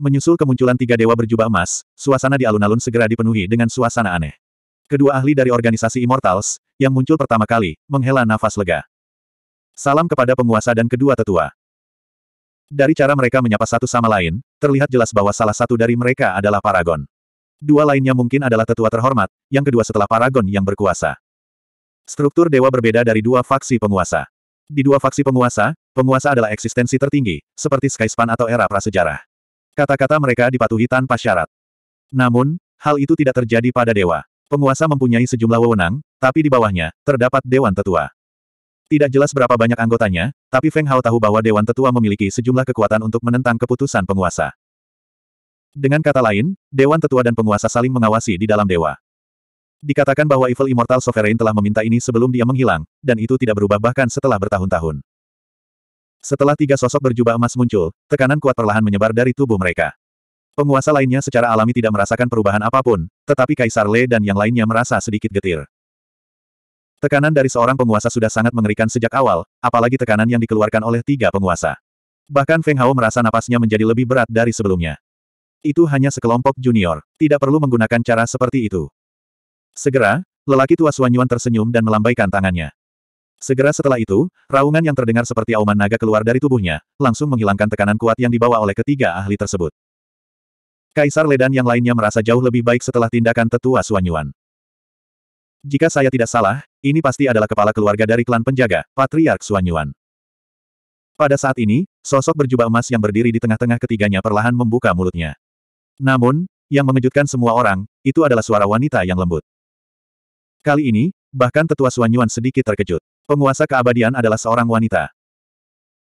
Menyusul kemunculan tiga dewa berjubah emas, suasana di alun-alun segera dipenuhi dengan suasana aneh. Kedua ahli dari organisasi Immortals, yang muncul pertama kali, menghela nafas lega. Salam kepada penguasa dan kedua tetua. Dari cara mereka menyapa satu sama lain, terlihat jelas bahwa salah satu dari mereka adalah Paragon. Dua lainnya mungkin adalah tetua terhormat, yang kedua setelah Paragon yang berkuasa. Struktur dewa berbeda dari dua faksi penguasa. Di dua faksi penguasa, penguasa adalah eksistensi tertinggi, seperti Skyspan atau era prasejarah. Kata-kata mereka dipatuhi tanpa syarat. Namun, hal itu tidak terjadi pada dewa. Penguasa mempunyai sejumlah wewenang, tapi di bawahnya, terdapat Dewan Tetua. Tidak jelas berapa banyak anggotanya, tapi Feng Hao tahu bahwa Dewan Tetua memiliki sejumlah kekuatan untuk menentang keputusan penguasa. Dengan kata lain, Dewan Tetua dan penguasa saling mengawasi di dalam dewa. Dikatakan bahwa Evil Immortal Sovereign telah meminta ini sebelum dia menghilang, dan itu tidak berubah bahkan setelah bertahun-tahun. Setelah tiga sosok berjubah emas muncul, tekanan kuat perlahan menyebar dari tubuh mereka. Penguasa lainnya secara alami tidak merasakan perubahan apapun, tetapi Kaisar Le dan yang lainnya merasa sedikit getir. Tekanan dari seorang penguasa sudah sangat mengerikan sejak awal, apalagi tekanan yang dikeluarkan oleh tiga penguasa. Bahkan Feng Hao merasa napasnya menjadi lebih berat dari sebelumnya. Itu hanya sekelompok junior, tidak perlu menggunakan cara seperti itu. Segera, lelaki tua Suanyuan tersenyum dan melambaikan tangannya. Segera setelah itu, raungan yang terdengar seperti auman naga keluar dari tubuhnya, langsung menghilangkan tekanan kuat yang dibawa oleh ketiga ahli tersebut. Kaisar Ledan yang lainnya merasa jauh lebih baik setelah tindakan tetua Suanyuan. Jika saya tidak salah, ini pasti adalah kepala keluarga dari klan penjaga, Patriark Suanyuan. Pada saat ini, sosok berjubah emas yang berdiri di tengah-tengah ketiganya perlahan membuka mulutnya. Namun, yang mengejutkan semua orang, itu adalah suara wanita yang lembut. Kali ini, bahkan tetua Suanyuan sedikit terkejut penguasa keabadian adalah seorang wanita.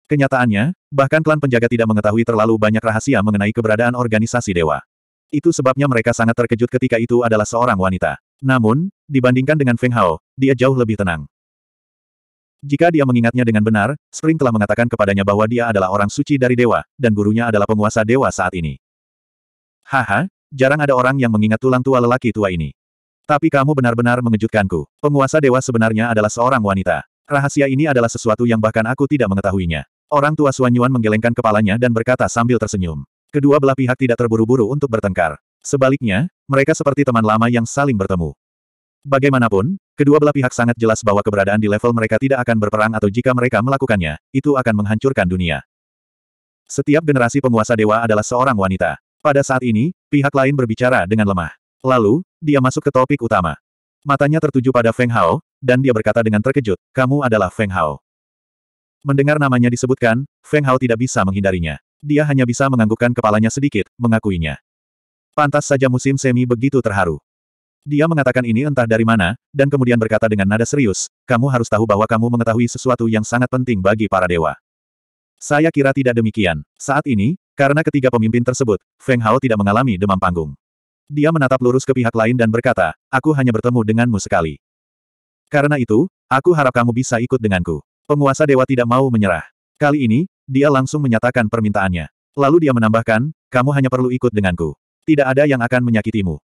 Kenyataannya, bahkan klan penjaga tidak mengetahui terlalu banyak rahasia mengenai keberadaan organisasi dewa. Itu sebabnya mereka sangat terkejut ketika itu adalah seorang wanita. Namun, dibandingkan dengan Feng Hao, dia jauh lebih tenang. Jika dia mengingatnya dengan benar, Spring telah mengatakan kepadanya bahwa dia adalah orang suci dari dewa, dan gurunya adalah penguasa dewa saat ini. Haha, jarang ada orang yang mengingat tulang tua lelaki tua ini. Tapi kamu benar-benar mengejutkanku. Penguasa dewa sebenarnya adalah seorang wanita. Rahasia ini adalah sesuatu yang bahkan aku tidak mengetahuinya. Orang tua Suan Yuan menggelengkan kepalanya dan berkata sambil tersenyum. Kedua belah pihak tidak terburu-buru untuk bertengkar. Sebaliknya, mereka seperti teman lama yang saling bertemu. Bagaimanapun, kedua belah pihak sangat jelas bahwa keberadaan di level mereka tidak akan berperang atau jika mereka melakukannya, itu akan menghancurkan dunia. Setiap generasi penguasa dewa adalah seorang wanita. Pada saat ini, pihak lain berbicara dengan lemah. Lalu, dia masuk ke topik utama. Matanya tertuju pada Feng Hao, dan dia berkata dengan terkejut, kamu adalah Feng Hao. Mendengar namanya disebutkan, Feng Hao tidak bisa menghindarinya. Dia hanya bisa menganggukkan kepalanya sedikit, mengakuinya. Pantas saja musim semi begitu terharu. Dia mengatakan ini entah dari mana, dan kemudian berkata dengan nada serius, kamu harus tahu bahwa kamu mengetahui sesuatu yang sangat penting bagi para dewa. Saya kira tidak demikian. Saat ini, karena ketiga pemimpin tersebut, Feng Hao tidak mengalami demam panggung. Dia menatap lurus ke pihak lain dan berkata, aku hanya bertemu denganmu sekali. Karena itu, aku harap kamu bisa ikut denganku. Penguasa dewa tidak mau menyerah. Kali ini, dia langsung menyatakan permintaannya. Lalu dia menambahkan, kamu hanya perlu ikut denganku. Tidak ada yang akan menyakitimu.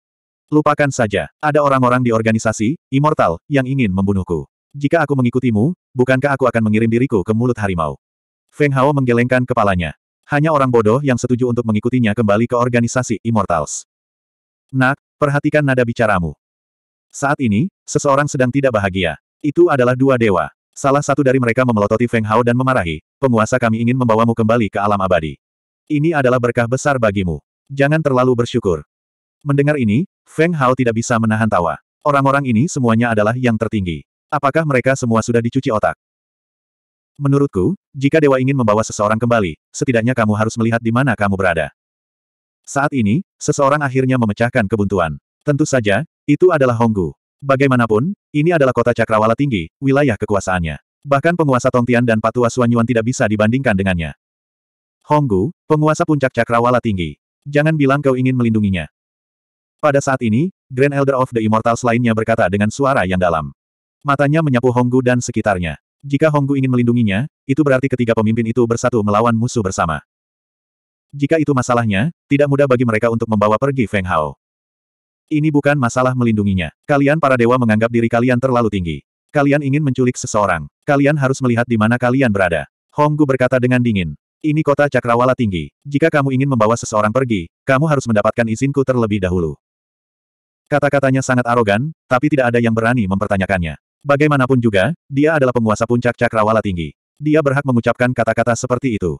Lupakan saja, ada orang-orang di organisasi, immortal, yang ingin membunuhku. Jika aku mengikutimu, bukankah aku akan mengirim diriku ke mulut harimau? Feng Hao menggelengkan kepalanya. Hanya orang bodoh yang setuju untuk mengikutinya kembali ke organisasi Immortals. Nak, perhatikan nada bicaramu. Saat ini, seseorang sedang tidak bahagia. Itu adalah dua dewa. Salah satu dari mereka memelototi Feng Hao dan memarahi, penguasa kami ingin membawamu kembali ke alam abadi. Ini adalah berkah besar bagimu. Jangan terlalu bersyukur. Mendengar ini, Feng Hao tidak bisa menahan tawa. Orang-orang ini semuanya adalah yang tertinggi. Apakah mereka semua sudah dicuci otak? Menurutku, jika dewa ingin membawa seseorang kembali, setidaknya kamu harus melihat di mana kamu berada. Saat ini, seseorang akhirnya memecahkan kebuntuan. Tentu saja, itu adalah Honggu. Bagaimanapun, ini adalah kota cakrawala tinggi, wilayah kekuasaannya. Bahkan penguasa Tongtian dan Patua Suanyuan tidak bisa dibandingkan dengannya. Honggu, penguasa puncak cakrawala tinggi. Jangan bilang kau ingin melindunginya. Pada saat ini, Grand Elder of the Immortals lainnya berkata dengan suara yang dalam. Matanya menyapu Honggu dan sekitarnya. Jika Honggu ingin melindunginya, itu berarti ketiga pemimpin itu bersatu melawan musuh bersama. Jika itu masalahnya, tidak mudah bagi mereka untuk membawa pergi Feng Hao. Ini bukan masalah melindunginya. Kalian para dewa menganggap diri kalian terlalu tinggi. Kalian ingin menculik seseorang. Kalian harus melihat di mana kalian berada. Honggu berkata dengan dingin. Ini kota cakrawala tinggi. Jika kamu ingin membawa seseorang pergi, kamu harus mendapatkan izinku terlebih dahulu. Kata-katanya sangat arogan, tapi tidak ada yang berani mempertanyakannya. Bagaimanapun juga, dia adalah penguasa puncak cakrawala tinggi. Dia berhak mengucapkan kata-kata seperti itu.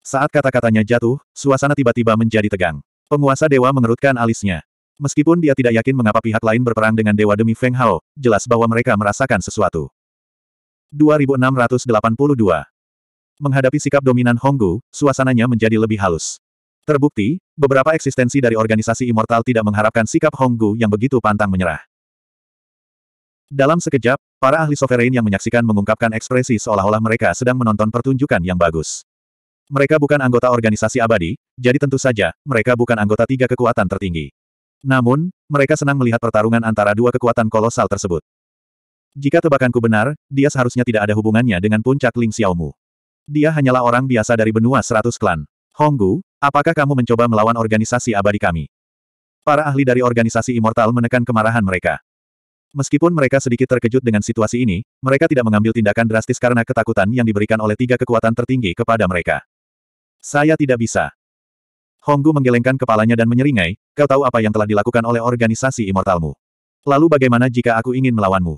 Saat kata-katanya jatuh, suasana tiba-tiba menjadi tegang. Penguasa dewa mengerutkan alisnya. Meskipun dia tidak yakin mengapa pihak lain berperang dengan dewa demi Feng Hao, jelas bahwa mereka merasakan sesuatu. 2682 Menghadapi sikap dominan Honggu, suasananya menjadi lebih halus. Terbukti, beberapa eksistensi dari organisasi immortal tidak mengharapkan sikap Honggu yang begitu pantang menyerah. Dalam sekejap, para ahli sovereign yang menyaksikan mengungkapkan ekspresi seolah-olah mereka sedang menonton pertunjukan yang bagus. Mereka bukan anggota organisasi abadi, jadi tentu saja, mereka bukan anggota tiga kekuatan tertinggi. Namun, mereka senang melihat pertarungan antara dua kekuatan kolosal tersebut. Jika tebakanku benar, dia seharusnya tidak ada hubungannya dengan puncak Ling Xiaomu. Dia hanyalah orang biasa dari benua seratus klan. Honggu, apakah kamu mencoba melawan organisasi abadi kami? Para ahli dari organisasi Immortal menekan kemarahan mereka. Meskipun mereka sedikit terkejut dengan situasi ini, mereka tidak mengambil tindakan drastis karena ketakutan yang diberikan oleh tiga kekuatan tertinggi kepada mereka. Saya tidak bisa. Honggu menggelengkan kepalanya dan menyeringai, kau tahu apa yang telah dilakukan oleh organisasi immortalmu. Lalu bagaimana jika aku ingin melawanmu?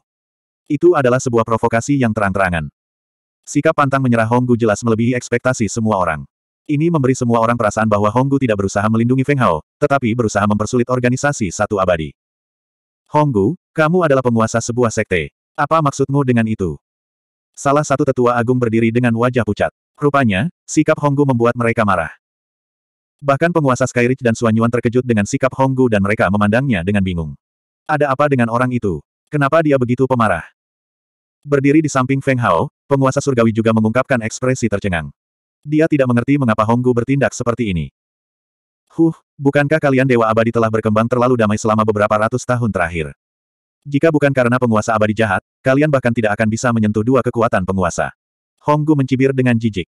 Itu adalah sebuah provokasi yang terang-terangan. Sikap pantang menyerah Honggu jelas melebihi ekspektasi semua orang. Ini memberi semua orang perasaan bahwa Honggu tidak berusaha melindungi Feng Hao, tetapi berusaha mempersulit organisasi satu abadi. Honggu, kamu adalah penguasa sebuah sekte. Apa maksudmu dengan itu? Salah satu tetua agung berdiri dengan wajah pucat. Rupanya, sikap Honggu membuat mereka marah. Bahkan penguasa Skyridge dan Suanyuan terkejut dengan sikap Honggu dan mereka memandangnya dengan bingung. Ada apa dengan orang itu? Kenapa dia begitu pemarah? Berdiri di samping Feng Hao, penguasa surgawi juga mengungkapkan ekspresi tercengang. Dia tidak mengerti mengapa Honggu bertindak seperti ini. Huh, bukankah kalian Dewa Abadi telah berkembang terlalu damai selama beberapa ratus tahun terakhir? Jika bukan karena penguasa abadi jahat, kalian bahkan tidak akan bisa menyentuh dua kekuatan penguasa. Honggu mencibir dengan jijik.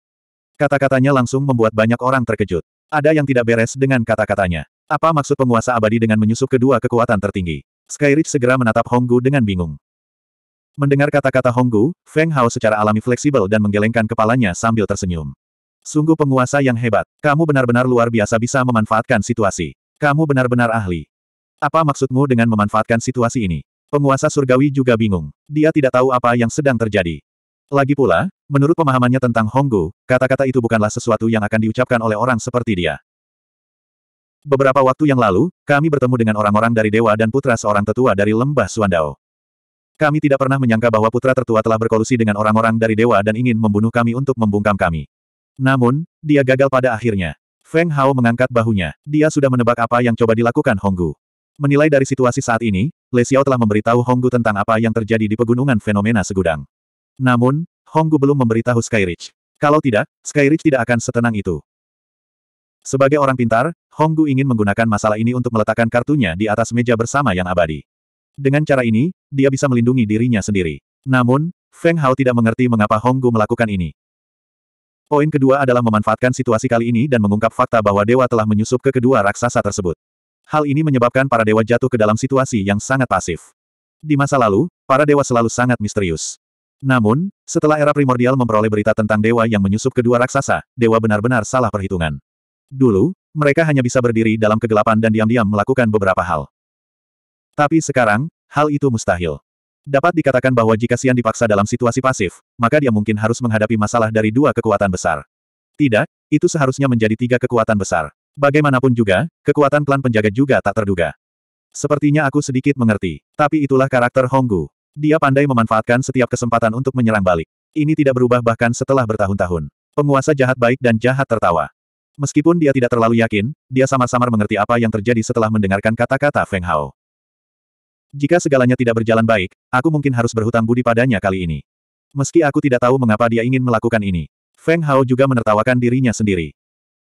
Kata-katanya langsung membuat banyak orang terkejut. Ada yang tidak beres dengan kata-katanya. Apa maksud penguasa abadi dengan menyusup kedua kekuatan tertinggi? Skyridge segera menatap Honggu dengan bingung. Mendengar kata-kata Honggu, Feng Hao secara alami fleksibel dan menggelengkan kepalanya sambil tersenyum. Sungguh penguasa yang hebat. Kamu benar-benar luar biasa bisa memanfaatkan situasi. Kamu benar-benar ahli. Apa maksudmu dengan memanfaatkan situasi ini? Penguasa surgawi juga bingung. Dia tidak tahu apa yang sedang terjadi. Lagi pula, Menurut pemahamannya tentang Honggu, kata-kata itu bukanlah sesuatu yang akan diucapkan oleh orang seperti dia. Beberapa waktu yang lalu, kami bertemu dengan orang-orang dari dewa dan putra seorang tetua dari lembah Suandao. Kami tidak pernah menyangka bahwa putra tertua telah berkolusi dengan orang-orang dari dewa dan ingin membunuh kami untuk membungkam kami. Namun, dia gagal pada akhirnya. Feng Hao mengangkat bahunya. Dia sudah menebak apa yang coba dilakukan Honggu. Menilai dari situasi saat ini, Le Xiao telah memberitahu Honggu tentang apa yang terjadi di pegunungan fenomena segudang. Namun, Honggu belum memberitahu Skyridge. Kalau tidak, Skyridge tidak akan setenang itu. Sebagai orang pintar, Honggu ingin menggunakan masalah ini untuk meletakkan kartunya di atas meja bersama yang abadi. Dengan cara ini, dia bisa melindungi dirinya sendiri. Namun, Feng Hao tidak mengerti mengapa Honggu melakukan ini. Poin kedua adalah memanfaatkan situasi kali ini dan mengungkap fakta bahwa dewa telah menyusup ke kedua raksasa tersebut. Hal ini menyebabkan para dewa jatuh ke dalam situasi yang sangat pasif. Di masa lalu, para dewa selalu sangat misterius. Namun, setelah era primordial memperoleh berita tentang dewa yang menyusup kedua raksasa, dewa benar-benar salah perhitungan. Dulu, mereka hanya bisa berdiri dalam kegelapan dan diam-diam melakukan beberapa hal. Tapi sekarang, hal itu mustahil. Dapat dikatakan bahwa jika sian dipaksa dalam situasi pasif, maka dia mungkin harus menghadapi masalah dari dua kekuatan besar. Tidak, itu seharusnya menjadi tiga kekuatan besar. Bagaimanapun juga, kekuatan klan penjaga juga tak terduga. Sepertinya aku sedikit mengerti, tapi itulah karakter Honggu. Dia pandai memanfaatkan setiap kesempatan untuk menyerang balik. Ini tidak berubah bahkan setelah bertahun-tahun. Penguasa jahat baik dan jahat tertawa. Meskipun dia tidak terlalu yakin, dia samar-samar mengerti apa yang terjadi setelah mendengarkan kata-kata Feng Hao. Jika segalanya tidak berjalan baik, aku mungkin harus berhutang budi padanya kali ini. Meski aku tidak tahu mengapa dia ingin melakukan ini. Feng Hao juga menertawakan dirinya sendiri.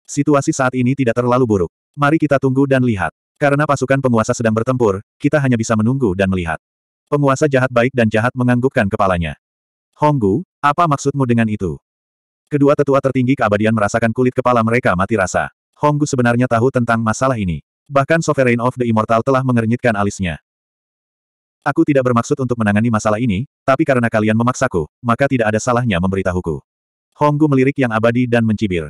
Situasi saat ini tidak terlalu buruk. Mari kita tunggu dan lihat. Karena pasukan penguasa sedang bertempur, kita hanya bisa menunggu dan melihat. Penguasa jahat baik dan jahat menganggukkan kepalanya. Honggu, apa maksudmu dengan itu? Kedua tetua tertinggi keabadian merasakan kulit kepala mereka mati rasa. Honggu sebenarnya tahu tentang masalah ini. Bahkan Sovereign of the Immortal telah mengernyitkan alisnya. Aku tidak bermaksud untuk menangani masalah ini, tapi karena kalian memaksaku, maka tidak ada salahnya memberitahuku. Honggu melirik yang abadi dan mencibir.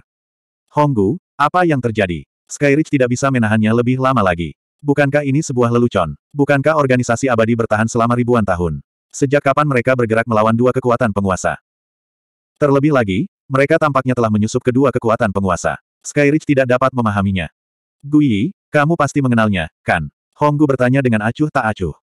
Honggu, apa yang terjadi? Skyridge tidak bisa menahannya lebih lama lagi. Bukankah ini sebuah lelucon? Bukankah organisasi abadi bertahan selama ribuan tahun? Sejak kapan mereka bergerak melawan dua kekuatan penguasa? Terlebih lagi, mereka tampaknya telah menyusup kedua kekuatan penguasa. Skyridge tidak dapat memahaminya. Guiyi, kamu pasti mengenalnya, kan? Honggu bertanya dengan acuh tak acuh.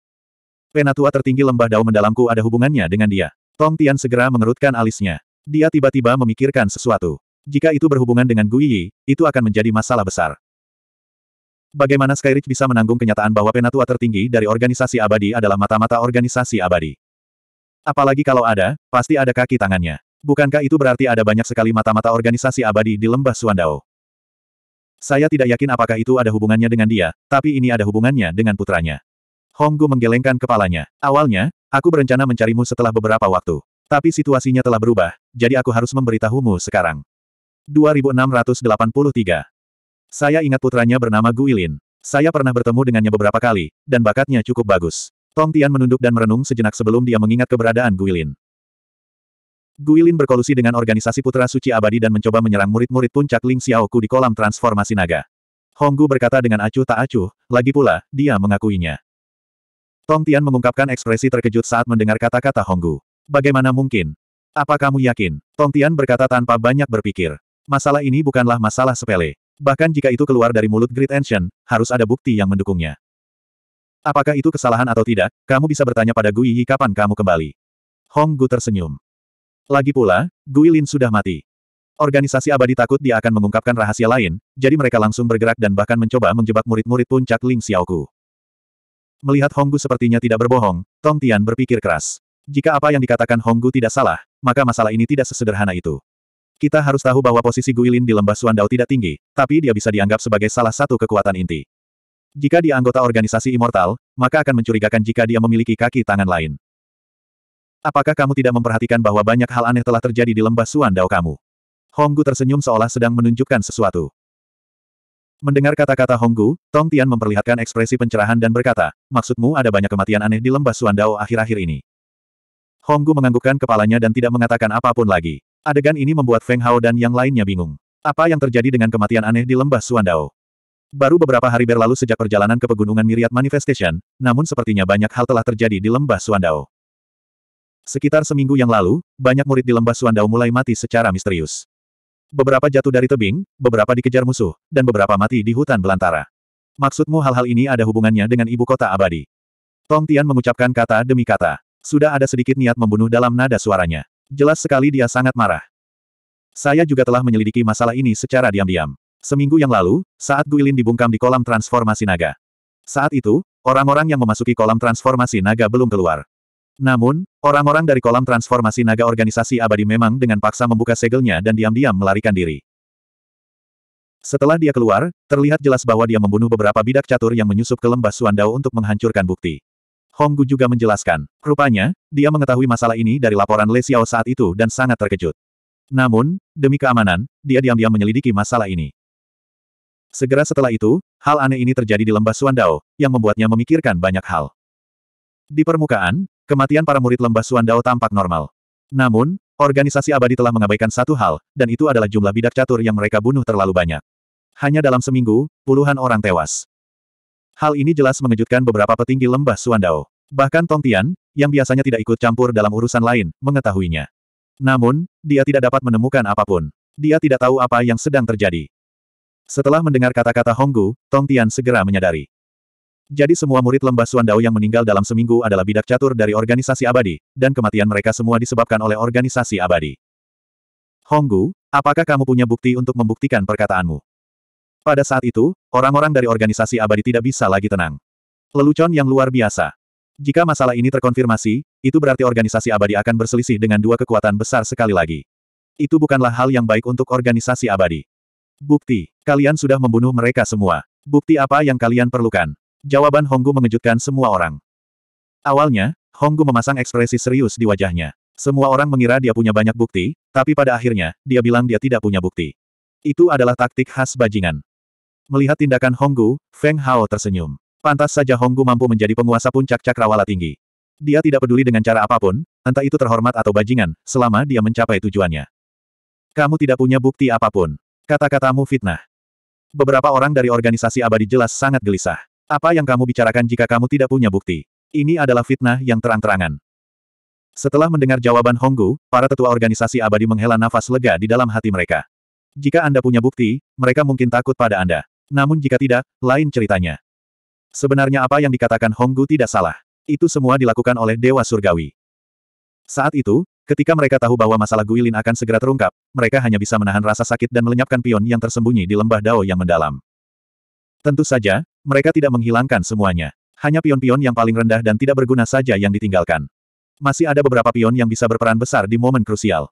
Penatua tertinggi lembah dao mendalamku ada hubungannya dengan dia. Tong Tian segera mengerutkan alisnya. Dia tiba-tiba memikirkan sesuatu. Jika itu berhubungan dengan Guiyi, itu akan menjadi masalah besar. Bagaimana Skyrich bisa menanggung kenyataan bahwa penatua tertinggi dari organisasi abadi adalah mata-mata organisasi abadi? Apalagi kalau ada, pasti ada kaki tangannya. Bukankah itu berarti ada banyak sekali mata-mata organisasi abadi di lembah Suandao? Saya tidak yakin apakah itu ada hubungannya dengan dia, tapi ini ada hubungannya dengan putranya. Honggu menggelengkan kepalanya. Awalnya, aku berencana mencarimu setelah beberapa waktu. Tapi situasinya telah berubah, jadi aku harus memberitahumu sekarang. 2683 saya ingat putranya bernama Guilin. Saya pernah bertemu dengannya beberapa kali, dan bakatnya cukup bagus. Tong Tian menunduk dan merenung sejenak sebelum dia mengingat keberadaan Guilin. Guilin berkolusi dengan organisasi Putra Suci Abadi dan mencoba menyerang murid-murid puncak Ling Xiaoku di kolam transformasi naga. Honggu berkata dengan acuh tak acuh, lagi pula, dia mengakuinya. Tong Tian mengungkapkan ekspresi terkejut saat mendengar kata-kata Honggu. Bagaimana mungkin? Apa kamu yakin? Tong Tian berkata tanpa banyak berpikir. Masalah ini bukanlah masalah sepele. Bahkan jika itu keluar dari mulut Great Ancient, harus ada bukti yang mendukungnya. Apakah itu kesalahan atau tidak, kamu bisa bertanya pada Gui Yi kapan kamu kembali. Hong Gu tersenyum. Lagi pula, Gui Lin sudah mati. Organisasi abadi takut dia akan mengungkapkan rahasia lain, jadi mereka langsung bergerak dan bahkan mencoba menjebak murid-murid puncak Ling Xiaoku. Melihat Hong Gu sepertinya tidak berbohong, Tong Tian berpikir keras. Jika apa yang dikatakan Hong Gu tidak salah, maka masalah ini tidak sesederhana itu. Kita harus tahu bahwa posisi Guilin di lembah Suandao tidak tinggi, tapi dia bisa dianggap sebagai salah satu kekuatan inti. Jika dia anggota organisasi immortal, maka akan mencurigakan jika dia memiliki kaki tangan lain. Apakah kamu tidak memperhatikan bahwa banyak hal aneh telah terjadi di lembah Suandao kamu? Honggu tersenyum seolah sedang menunjukkan sesuatu. Mendengar kata-kata Honggu, Tong Tian memperlihatkan ekspresi pencerahan dan berkata, maksudmu ada banyak kematian aneh di lembah Suandao akhir-akhir ini. Honggu menganggukkan kepalanya dan tidak mengatakan apapun lagi. Adegan ini membuat Feng Hao dan yang lainnya bingung. Apa yang terjadi dengan kematian aneh di lembah Suandao? Baru beberapa hari berlalu sejak perjalanan ke pegunungan Miriat Manifestation, namun sepertinya banyak hal telah terjadi di lembah Suandao. Sekitar seminggu yang lalu, banyak murid di lembah Suandao mulai mati secara misterius. Beberapa jatuh dari tebing, beberapa dikejar musuh, dan beberapa mati di hutan belantara. Maksudmu hal-hal ini ada hubungannya dengan ibu kota abadi? Tong Tian mengucapkan kata demi kata. Sudah ada sedikit niat membunuh dalam nada suaranya. Jelas sekali dia sangat marah. Saya juga telah menyelidiki masalah ini secara diam-diam. Seminggu yang lalu, saat Guilin dibungkam di kolam transformasi naga. Saat itu, orang-orang yang memasuki kolam transformasi naga belum keluar. Namun, orang-orang dari kolam transformasi naga organisasi abadi memang dengan paksa membuka segelnya dan diam-diam melarikan diri. Setelah dia keluar, terlihat jelas bahwa dia membunuh beberapa bidak catur yang menyusup ke lembah Suandao untuk menghancurkan bukti. Honggu juga menjelaskan. Rupanya, dia mengetahui masalah ini dari laporan Le Xiao saat itu dan sangat terkejut. Namun, demi keamanan, dia diam-diam menyelidiki masalah ini. Segera setelah itu, hal aneh ini terjadi di lembah Suandao, yang membuatnya memikirkan banyak hal. Di permukaan, kematian para murid lembah Suandao tampak normal. Namun, organisasi abadi telah mengabaikan satu hal, dan itu adalah jumlah bidak catur yang mereka bunuh terlalu banyak. Hanya dalam seminggu, puluhan orang tewas. Hal ini jelas mengejutkan beberapa petinggi lembah Suandao. Bahkan Tong Tian, yang biasanya tidak ikut campur dalam urusan lain, mengetahuinya. Namun, dia tidak dapat menemukan apapun. Dia tidak tahu apa yang sedang terjadi. Setelah mendengar kata-kata Honggu, Tong Tian segera menyadari. Jadi semua murid lembah Suandao yang meninggal dalam seminggu adalah bidak catur dari organisasi abadi, dan kematian mereka semua disebabkan oleh organisasi abadi. Honggu, apakah kamu punya bukti untuk membuktikan perkataanmu? Pada saat itu, orang-orang dari organisasi abadi tidak bisa lagi tenang. Lelucon yang luar biasa. Jika masalah ini terkonfirmasi, itu berarti organisasi abadi akan berselisih dengan dua kekuatan besar sekali lagi. Itu bukanlah hal yang baik untuk organisasi abadi. Bukti, kalian sudah membunuh mereka semua. Bukti apa yang kalian perlukan? Jawaban Honggu mengejutkan semua orang. Awalnya, Honggu memasang ekspresi serius di wajahnya. Semua orang mengira dia punya banyak bukti, tapi pada akhirnya, dia bilang dia tidak punya bukti. Itu adalah taktik khas bajingan. Melihat tindakan Honggu, Feng Hao tersenyum. Pantas saja Honggu mampu menjadi penguasa puncak cakrawala tinggi. Dia tidak peduli dengan cara apapun, entah itu terhormat atau bajingan, selama dia mencapai tujuannya. Kamu tidak punya bukti apapun. Kata-katamu fitnah. Beberapa orang dari organisasi abadi jelas sangat gelisah. Apa yang kamu bicarakan jika kamu tidak punya bukti? Ini adalah fitnah yang terang-terangan. Setelah mendengar jawaban Honggu, para tetua organisasi abadi menghela nafas lega di dalam hati mereka. Jika Anda punya bukti, mereka mungkin takut pada Anda. Namun jika tidak, lain ceritanya. Sebenarnya apa yang dikatakan Honggu tidak salah. Itu semua dilakukan oleh Dewa Surgawi. Saat itu, ketika mereka tahu bahwa masalah Guilin akan segera terungkap, mereka hanya bisa menahan rasa sakit dan melenyapkan pion yang tersembunyi di lembah Dao yang mendalam. Tentu saja, mereka tidak menghilangkan semuanya. Hanya pion-pion yang paling rendah dan tidak berguna saja yang ditinggalkan. Masih ada beberapa pion yang bisa berperan besar di momen krusial.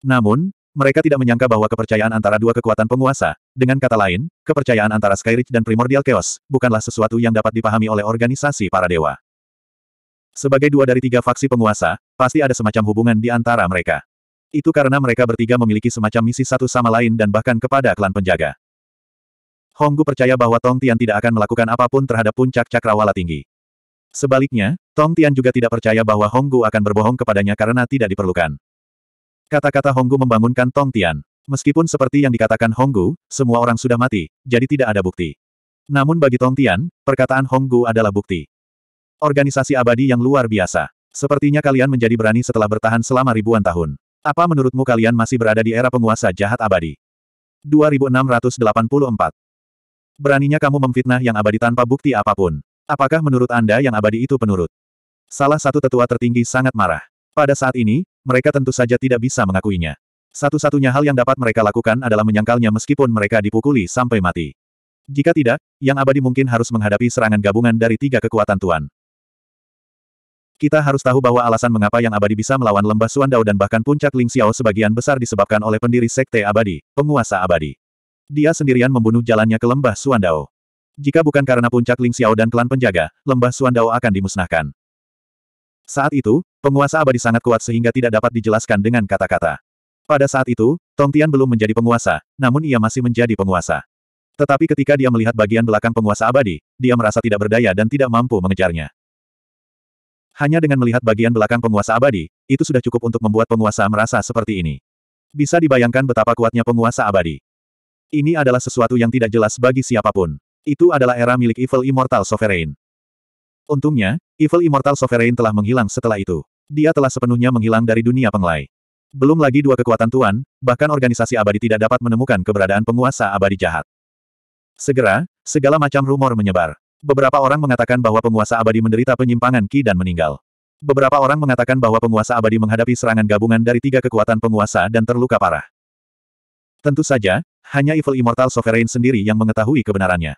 Namun, mereka tidak menyangka bahwa kepercayaan antara dua kekuatan penguasa, dengan kata lain, kepercayaan antara Skyreach dan Primordial Chaos, bukanlah sesuatu yang dapat dipahami oleh organisasi para dewa. Sebagai dua dari tiga faksi penguasa, pasti ada semacam hubungan di antara mereka. Itu karena mereka bertiga memiliki semacam misi satu sama lain dan bahkan kepada klan penjaga. Honggu percaya bahwa Tong Tian tidak akan melakukan apapun terhadap puncak cakrawala tinggi. Sebaliknya, Tong Tian juga tidak percaya bahwa Honggu akan berbohong kepadanya karena tidak diperlukan. Kata-kata Honggu membangunkan Tong Tian. Meskipun seperti yang dikatakan Honggu, semua orang sudah mati, jadi tidak ada bukti. Namun bagi Tong Tian, perkataan Honggu adalah bukti. Organisasi abadi yang luar biasa. Sepertinya kalian menjadi berani setelah bertahan selama ribuan tahun. Apa menurutmu kalian masih berada di era penguasa jahat abadi? 2684. Beraninya kamu memfitnah yang abadi tanpa bukti apapun. Apakah menurut Anda yang abadi itu penurut? Salah satu tetua tertinggi sangat marah. Pada saat ini, mereka tentu saja tidak bisa mengakuinya. Satu-satunya hal yang dapat mereka lakukan adalah menyangkalnya meskipun mereka dipukuli sampai mati. Jika tidak, yang abadi mungkin harus menghadapi serangan gabungan dari tiga kekuatan Tuan. Kita harus tahu bahwa alasan mengapa yang abadi bisa melawan lembah Suandao dan bahkan puncak Ling Xiao sebagian besar disebabkan oleh pendiri sekte abadi, penguasa abadi. Dia sendirian membunuh jalannya ke lembah Suandao. Jika bukan karena puncak Ling Xiao dan klan penjaga, lembah Suandao akan dimusnahkan. Saat itu, penguasa abadi sangat kuat sehingga tidak dapat dijelaskan dengan kata-kata. Pada saat itu, Tong Tian belum menjadi penguasa, namun ia masih menjadi penguasa. Tetapi ketika dia melihat bagian belakang penguasa abadi, dia merasa tidak berdaya dan tidak mampu mengejarnya. Hanya dengan melihat bagian belakang penguasa abadi, itu sudah cukup untuk membuat penguasa merasa seperti ini. Bisa dibayangkan betapa kuatnya penguasa abadi. Ini adalah sesuatu yang tidak jelas bagi siapapun. Itu adalah era milik Evil Immortal Sovereign. Untungnya, Evil Immortal Sovereign telah menghilang setelah itu. Dia telah sepenuhnya menghilang dari dunia penglai. Belum lagi dua kekuatan Tuan, bahkan organisasi abadi tidak dapat menemukan keberadaan penguasa abadi jahat. Segera, segala macam rumor menyebar. Beberapa orang mengatakan bahwa penguasa abadi menderita penyimpangan Ki dan meninggal. Beberapa orang mengatakan bahwa penguasa abadi menghadapi serangan gabungan dari tiga kekuatan penguasa dan terluka parah. Tentu saja, hanya Evil Immortal Sovereign sendiri yang mengetahui kebenarannya.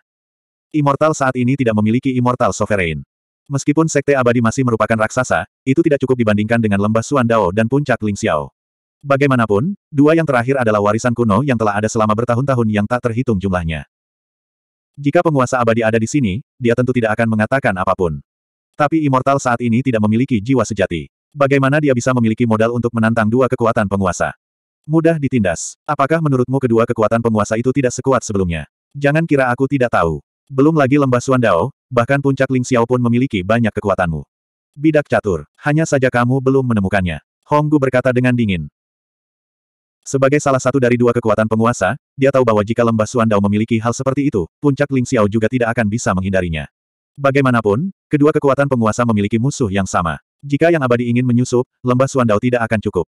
Immortal saat ini tidak memiliki Immortal Sovereign. Meskipun Sekte Abadi masih merupakan raksasa, itu tidak cukup dibandingkan dengan lembah Suandao dan puncak Ling Xiao. Bagaimanapun, dua yang terakhir adalah warisan kuno yang telah ada selama bertahun-tahun yang tak terhitung jumlahnya. Jika penguasa abadi ada di sini, dia tentu tidak akan mengatakan apapun. Tapi Immortal saat ini tidak memiliki jiwa sejati. Bagaimana dia bisa memiliki modal untuk menantang dua kekuatan penguasa? Mudah ditindas. Apakah menurutmu kedua kekuatan penguasa itu tidak sekuat sebelumnya? Jangan kira aku tidak tahu. Belum lagi lembah Suandao, bahkan puncak Ling Xiao pun memiliki banyak kekuatanmu. Bidak catur, hanya saja kamu belum menemukannya. Hong Gu berkata dengan dingin. Sebagai salah satu dari dua kekuatan penguasa, dia tahu bahwa jika lembah Suandao memiliki hal seperti itu, puncak Ling Xiao juga tidak akan bisa menghindarinya. Bagaimanapun, kedua kekuatan penguasa memiliki musuh yang sama. Jika yang abadi ingin menyusup, lembah Suandao tidak akan cukup.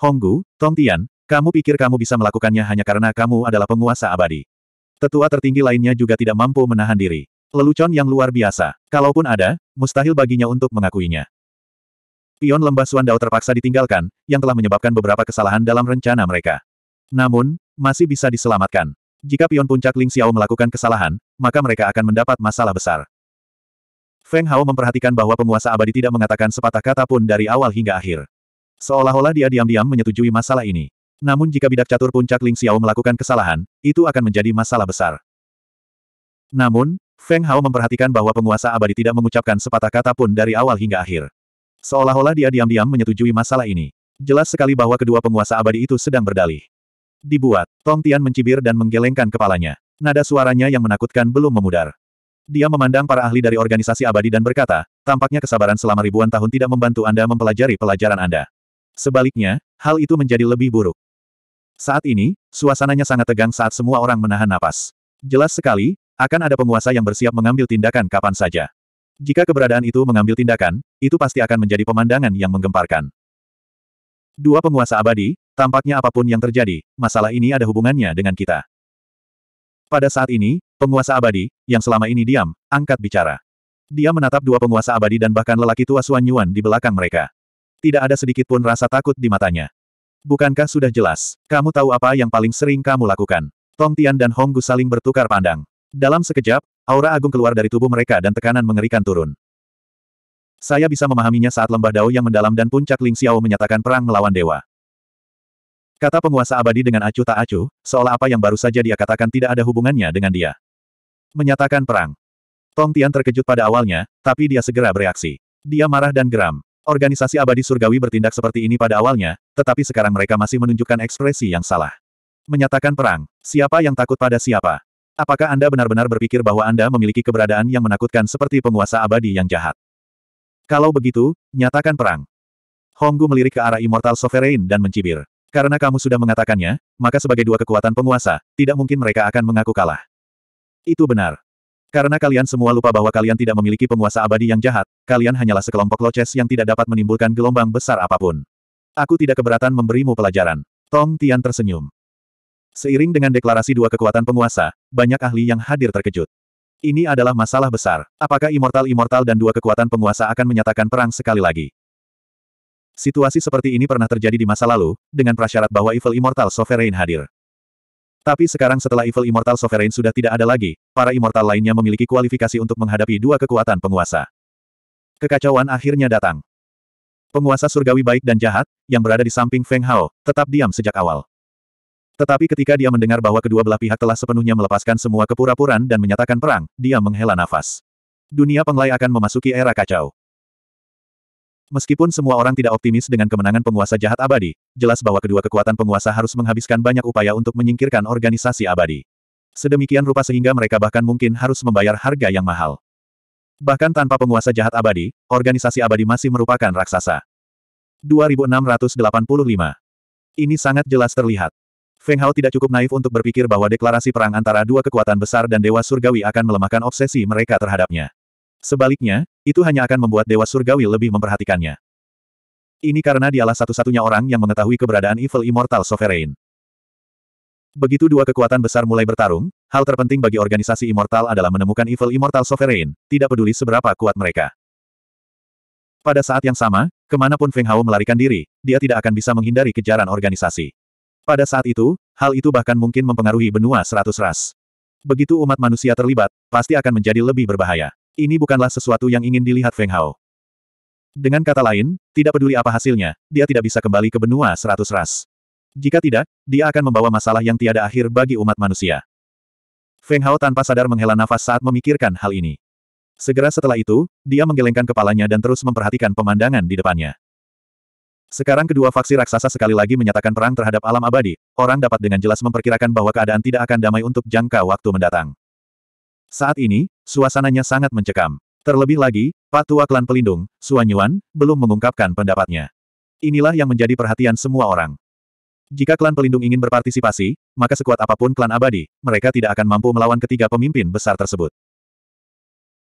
Honggu, Tong Tian, kamu pikir kamu bisa melakukannya hanya karena kamu adalah penguasa abadi. Tetua tertinggi lainnya juga tidak mampu menahan diri. Lelucon yang luar biasa. Kalaupun ada, mustahil baginya untuk mengakuinya. Pion lembah Suan Dao terpaksa ditinggalkan, yang telah menyebabkan beberapa kesalahan dalam rencana mereka. Namun, masih bisa diselamatkan. Jika pion puncak Ling Xiao melakukan kesalahan, maka mereka akan mendapat masalah besar. Feng Hao memperhatikan bahwa penguasa abadi tidak mengatakan sepatah kata pun dari awal hingga akhir. Seolah-olah dia diam-diam menyetujui masalah ini. Namun jika bidak catur puncak Ling Xiao melakukan kesalahan, itu akan menjadi masalah besar. Namun, Feng Hao memperhatikan bahwa penguasa abadi tidak mengucapkan sepatah kata pun dari awal hingga akhir. Seolah-olah dia diam-diam menyetujui masalah ini. Jelas sekali bahwa kedua penguasa abadi itu sedang berdalih. Dibuat, Tong Tian mencibir dan menggelengkan kepalanya. Nada suaranya yang menakutkan belum memudar. Dia memandang para ahli dari organisasi abadi dan berkata, tampaknya kesabaran selama ribuan tahun tidak membantu Anda mempelajari pelajaran Anda. Sebaliknya, hal itu menjadi lebih buruk. Saat ini, suasananya sangat tegang saat semua orang menahan napas. Jelas sekali, akan ada penguasa yang bersiap mengambil tindakan kapan saja. Jika keberadaan itu mengambil tindakan, itu pasti akan menjadi pemandangan yang menggemparkan. Dua penguasa abadi, tampaknya apapun yang terjadi, masalah ini ada hubungannya dengan kita. Pada saat ini, penguasa abadi, yang selama ini diam, angkat bicara. Dia menatap dua penguasa abadi dan bahkan lelaki tua Suan Yuan di belakang mereka. Tidak ada sedikit pun rasa takut di matanya. Bukankah sudah jelas, kamu tahu apa yang paling sering kamu lakukan? Tong Tian dan Hong Gu saling bertukar pandang. Dalam sekejap, aura agung keluar dari tubuh mereka dan tekanan mengerikan turun. Saya bisa memahaminya saat lembah Dao yang mendalam dan puncak Ling Xiao menyatakan perang melawan dewa. Kata penguasa abadi dengan acuh tak acuh, seolah apa yang baru saja dia katakan tidak ada hubungannya dengan dia. Menyatakan perang. Tong Tian terkejut pada awalnya, tapi dia segera bereaksi. Dia marah dan geram. Organisasi abadi surgawi bertindak seperti ini pada awalnya, tetapi sekarang mereka masih menunjukkan ekspresi yang salah. Menyatakan perang, siapa yang takut pada siapa? Apakah Anda benar-benar berpikir bahwa Anda memiliki keberadaan yang menakutkan seperti penguasa abadi yang jahat? Kalau begitu, nyatakan perang. Honggu melirik ke arah Immortal Sovereign dan mencibir. Karena kamu sudah mengatakannya, maka sebagai dua kekuatan penguasa, tidak mungkin mereka akan mengaku kalah. Itu benar. Karena kalian semua lupa bahwa kalian tidak memiliki penguasa abadi yang jahat, kalian hanyalah sekelompok loces yang tidak dapat menimbulkan gelombang besar apapun. Aku tidak keberatan memberimu pelajaran. Tong Tian tersenyum. Seiring dengan deklarasi dua kekuatan penguasa, banyak ahli yang hadir terkejut. Ini adalah masalah besar. Apakah immortal-immortal dan dua kekuatan penguasa akan menyatakan perang sekali lagi? Situasi seperti ini pernah terjadi di masa lalu, dengan prasyarat bahwa Evil Immortal Sovereign hadir. Tapi sekarang setelah Evil Immortal Sovereign sudah tidak ada lagi, para immortal lainnya memiliki kualifikasi untuk menghadapi dua kekuatan penguasa. Kekacauan akhirnya datang. Penguasa surgawi baik dan jahat, yang berada di samping Feng Hao, tetap diam sejak awal. Tetapi ketika dia mendengar bahwa kedua belah pihak telah sepenuhnya melepaskan semua kepura puraan dan menyatakan perang, dia menghela nafas. Dunia penglai akan memasuki era kacau. Meskipun semua orang tidak optimis dengan kemenangan penguasa jahat abadi, jelas bahwa kedua kekuatan penguasa harus menghabiskan banyak upaya untuk menyingkirkan organisasi abadi. Sedemikian rupa sehingga mereka bahkan mungkin harus membayar harga yang mahal. Bahkan tanpa penguasa jahat abadi, organisasi abadi masih merupakan raksasa. 2685. Ini sangat jelas terlihat. Feng Hao tidak cukup naif untuk berpikir bahwa deklarasi perang antara dua kekuatan besar dan Dewa Surgawi akan melemahkan obsesi mereka terhadapnya. Sebaliknya, itu hanya akan membuat Dewa Surgawi lebih memperhatikannya. Ini karena dialah satu-satunya orang yang mengetahui keberadaan Evil Immortal Sovereign. Begitu dua kekuatan besar mulai bertarung, hal terpenting bagi organisasi Immortal adalah menemukan Evil Immortal Sovereign, tidak peduli seberapa kuat mereka. Pada saat yang sama, kemanapun Feng Hao melarikan diri, dia tidak akan bisa menghindari kejaran organisasi. Pada saat itu, hal itu bahkan mungkin mempengaruhi benua seratus ras. Begitu umat manusia terlibat, pasti akan menjadi lebih berbahaya. Ini bukanlah sesuatu yang ingin dilihat Feng Hao. Dengan kata lain, tidak peduli apa hasilnya, dia tidak bisa kembali ke benua seratus ras. Jika tidak, dia akan membawa masalah yang tiada akhir bagi umat manusia. Feng Hao tanpa sadar menghela nafas saat memikirkan hal ini. Segera setelah itu, dia menggelengkan kepalanya dan terus memperhatikan pemandangan di depannya. Sekarang kedua faksi raksasa sekali lagi menyatakan perang terhadap alam abadi, orang dapat dengan jelas memperkirakan bahwa keadaan tidak akan damai untuk jangka waktu mendatang. Saat ini, suasananya sangat mencekam. Terlebih lagi, Patua Klan Pelindung, Suanyuan, belum mengungkapkan pendapatnya. Inilah yang menjadi perhatian semua orang. Jika klan pelindung ingin berpartisipasi, maka sekuat apapun klan abadi, mereka tidak akan mampu melawan ketiga pemimpin besar tersebut.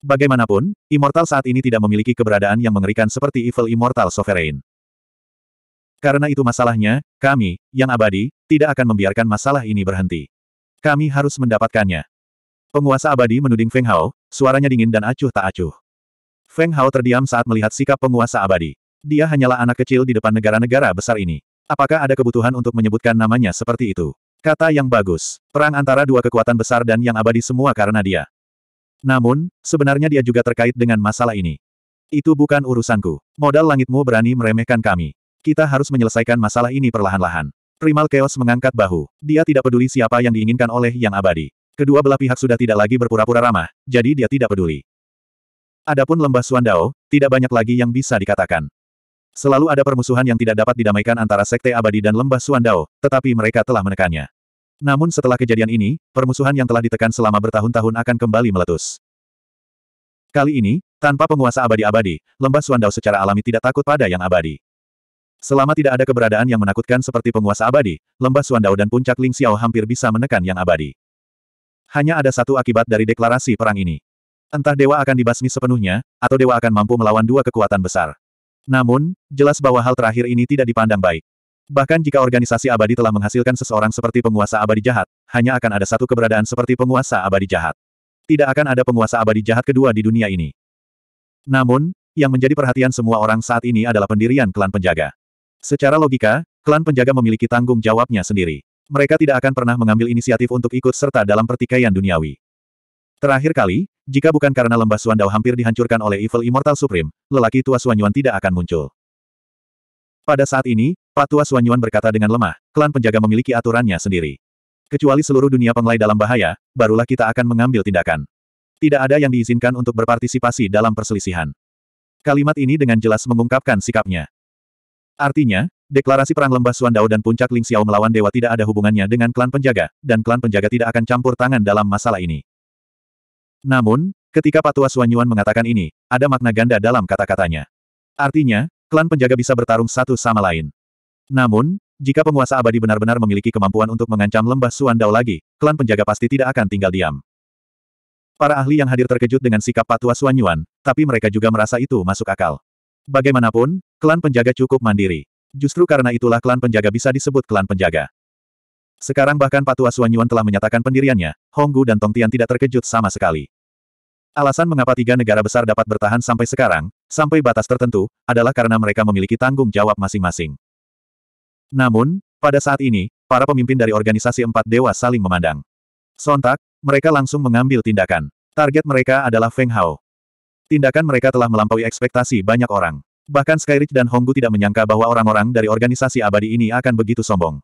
Bagaimanapun, Immortal saat ini tidak memiliki keberadaan yang mengerikan seperti Evil Immortal Sovereign. Karena itu masalahnya, kami, yang abadi, tidak akan membiarkan masalah ini berhenti. Kami harus mendapatkannya. Penguasa abadi menuding Feng Hao, suaranya dingin dan acuh tak acuh. Feng Hao terdiam saat melihat sikap penguasa abadi. Dia hanyalah anak kecil di depan negara-negara besar ini. Apakah ada kebutuhan untuk menyebutkan namanya seperti itu? Kata yang bagus. Perang antara dua kekuatan besar dan yang abadi semua karena dia. Namun, sebenarnya dia juga terkait dengan masalah ini. Itu bukan urusanku. Modal langitmu berani meremehkan kami. Kita harus menyelesaikan masalah ini perlahan-lahan. Primal Chaos mengangkat bahu. Dia tidak peduli siapa yang diinginkan oleh yang abadi. Kedua belah pihak sudah tidak lagi berpura-pura ramah, jadi dia tidak peduli. Adapun lembah Suandao, tidak banyak lagi yang bisa dikatakan. Selalu ada permusuhan yang tidak dapat didamaikan antara Sekte Abadi dan lembah Suandao, tetapi mereka telah menekannya. Namun setelah kejadian ini, permusuhan yang telah ditekan selama bertahun-tahun akan kembali meletus. Kali ini, tanpa penguasa abadi-abadi, lembah Suandao secara alami tidak takut pada yang abadi. Selama tidak ada keberadaan yang menakutkan seperti penguasa abadi, lembah Suandao dan puncak Ling Xiao hampir bisa menekan yang abadi. Hanya ada satu akibat dari deklarasi perang ini. Entah dewa akan dibasmi sepenuhnya, atau dewa akan mampu melawan dua kekuatan besar. Namun, jelas bahwa hal terakhir ini tidak dipandang baik. Bahkan jika organisasi abadi telah menghasilkan seseorang seperti penguasa abadi jahat, hanya akan ada satu keberadaan seperti penguasa abadi jahat. Tidak akan ada penguasa abadi jahat kedua di dunia ini. Namun, yang menjadi perhatian semua orang saat ini adalah pendirian klan penjaga. Secara logika, klan penjaga memiliki tanggung jawabnya sendiri. Mereka tidak akan pernah mengambil inisiatif untuk ikut serta dalam pertikaian duniawi. Terakhir kali, jika bukan karena lembah Suandao hampir dihancurkan oleh Evil Immortal Supreme, lelaki tua Suanyuan tidak akan muncul. Pada saat ini, Pak Tua Suanyuan berkata dengan lemah, klan penjaga memiliki aturannya sendiri. Kecuali seluruh dunia penglai dalam bahaya, barulah kita akan mengambil tindakan. Tidak ada yang diizinkan untuk berpartisipasi dalam perselisihan. Kalimat ini dengan jelas mengungkapkan sikapnya. Artinya, deklarasi perang lembah Suandao dan puncak Ling Xiao melawan dewa tidak ada hubungannya dengan klan penjaga, dan klan penjaga tidak akan campur tangan dalam masalah ini. Namun, ketika Patua Suanyuan mengatakan ini, ada makna ganda dalam kata-katanya. Artinya, klan penjaga bisa bertarung satu sama lain. Namun, jika penguasa abadi benar-benar memiliki kemampuan untuk mengancam lembah Suandao lagi, klan penjaga pasti tidak akan tinggal diam. Para ahli yang hadir terkejut dengan sikap Patua Suanyuan, tapi mereka juga merasa itu masuk akal. Bagaimanapun, klan penjaga cukup mandiri. Justru karena itulah klan penjaga bisa disebut klan penjaga. Sekarang bahkan Patua Suanyuan telah menyatakan pendiriannya, Honggu dan Tongtian tidak terkejut sama sekali. Alasan mengapa tiga negara besar dapat bertahan sampai sekarang, sampai batas tertentu, adalah karena mereka memiliki tanggung jawab masing-masing. Namun, pada saat ini, para pemimpin dari organisasi empat dewa saling memandang. Sontak, mereka langsung mengambil tindakan. Target mereka adalah Feng Hao. Tindakan mereka telah melampaui ekspektasi banyak orang. Bahkan Skyridge dan Honggu tidak menyangka bahwa orang-orang dari organisasi abadi ini akan begitu sombong.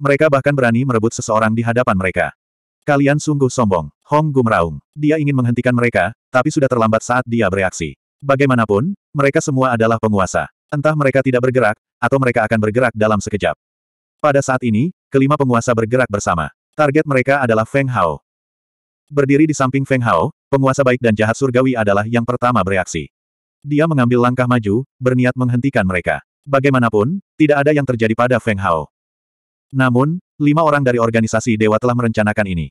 Mereka bahkan berani merebut seseorang di hadapan mereka. Kalian sungguh sombong. Honggu meraung. Dia ingin menghentikan mereka, tapi sudah terlambat saat dia bereaksi. Bagaimanapun, mereka semua adalah penguasa. Entah mereka tidak bergerak, atau mereka akan bergerak dalam sekejap. Pada saat ini, kelima penguasa bergerak bersama. Target mereka adalah Feng Hao. Berdiri di samping Feng Hao, Penguasa baik dan jahat surgawi adalah yang pertama bereaksi. Dia mengambil langkah maju, berniat menghentikan mereka. Bagaimanapun, tidak ada yang terjadi pada Feng Hao. Namun, lima orang dari organisasi dewa telah merencanakan ini.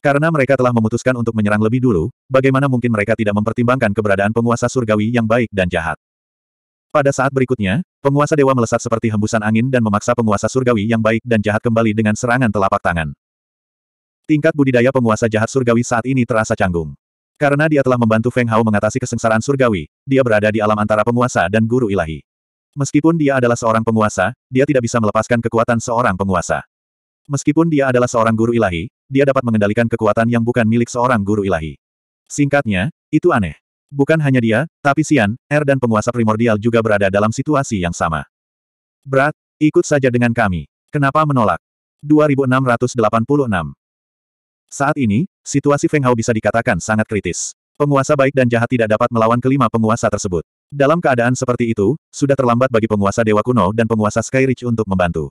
Karena mereka telah memutuskan untuk menyerang lebih dulu, bagaimana mungkin mereka tidak mempertimbangkan keberadaan penguasa surgawi yang baik dan jahat. Pada saat berikutnya, penguasa dewa melesat seperti hembusan angin dan memaksa penguasa surgawi yang baik dan jahat kembali dengan serangan telapak tangan. Tingkat budidaya penguasa jahat surgawi saat ini terasa canggung. Karena dia telah membantu Feng Hao mengatasi kesengsaraan surgawi, dia berada di alam antara penguasa dan guru ilahi. Meskipun dia adalah seorang penguasa, dia tidak bisa melepaskan kekuatan seorang penguasa. Meskipun dia adalah seorang guru ilahi, dia dapat mengendalikan kekuatan yang bukan milik seorang guru ilahi. Singkatnya, itu aneh. Bukan hanya dia, tapi Sian, Er dan penguasa primordial juga berada dalam situasi yang sama. Berat, ikut saja dengan kami. Kenapa menolak? 2686 saat ini, situasi Feng Hao bisa dikatakan sangat kritis. Penguasa baik dan jahat tidak dapat melawan kelima penguasa tersebut. Dalam keadaan seperti itu, sudah terlambat bagi penguasa Dewa Kuno dan penguasa Sky Ridge untuk membantu.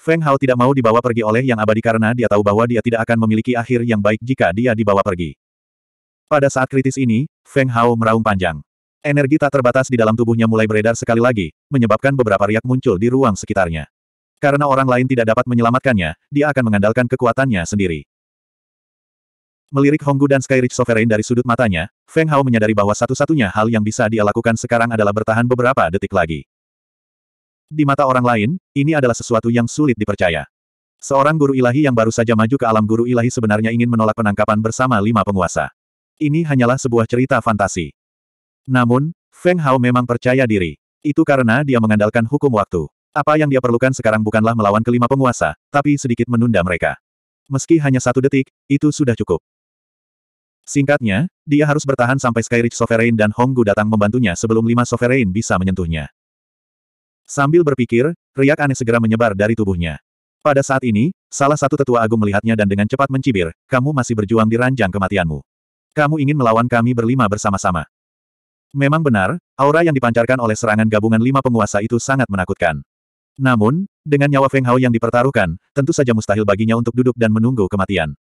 Feng Hao tidak mau dibawa pergi oleh yang abadi karena dia tahu bahwa dia tidak akan memiliki akhir yang baik jika dia dibawa pergi. Pada saat kritis ini, Feng Hao meraung panjang. Energi tak terbatas di dalam tubuhnya mulai beredar sekali lagi, menyebabkan beberapa riak muncul di ruang sekitarnya. Karena orang lain tidak dapat menyelamatkannya, dia akan mengandalkan kekuatannya sendiri. Melirik Honggu dan Skyridge Sovereign dari sudut matanya, Feng Hao menyadari bahwa satu-satunya hal yang bisa dia lakukan sekarang adalah bertahan beberapa detik lagi. Di mata orang lain, ini adalah sesuatu yang sulit dipercaya. Seorang guru ilahi yang baru saja maju ke alam guru ilahi sebenarnya ingin menolak penangkapan bersama lima penguasa. Ini hanyalah sebuah cerita fantasi. Namun, Feng Hao memang percaya diri. Itu karena dia mengandalkan hukum waktu. Apa yang dia perlukan sekarang bukanlah melawan kelima penguasa, tapi sedikit menunda mereka. Meski hanya satu detik, itu sudah cukup. Singkatnya, dia harus bertahan sampai Skyridge Sovereign dan Honggu datang membantunya sebelum lima Sovereign bisa menyentuhnya. Sambil berpikir, riak aneh segera menyebar dari tubuhnya. Pada saat ini, salah satu tetua agung melihatnya dan dengan cepat mencibir, kamu masih berjuang di ranjang kematianmu. Kamu ingin melawan kami berlima bersama-sama. Memang benar, aura yang dipancarkan oleh serangan gabungan lima penguasa itu sangat menakutkan. Namun, dengan nyawa Feng Hao yang dipertaruhkan, tentu saja mustahil baginya untuk duduk dan menunggu kematian.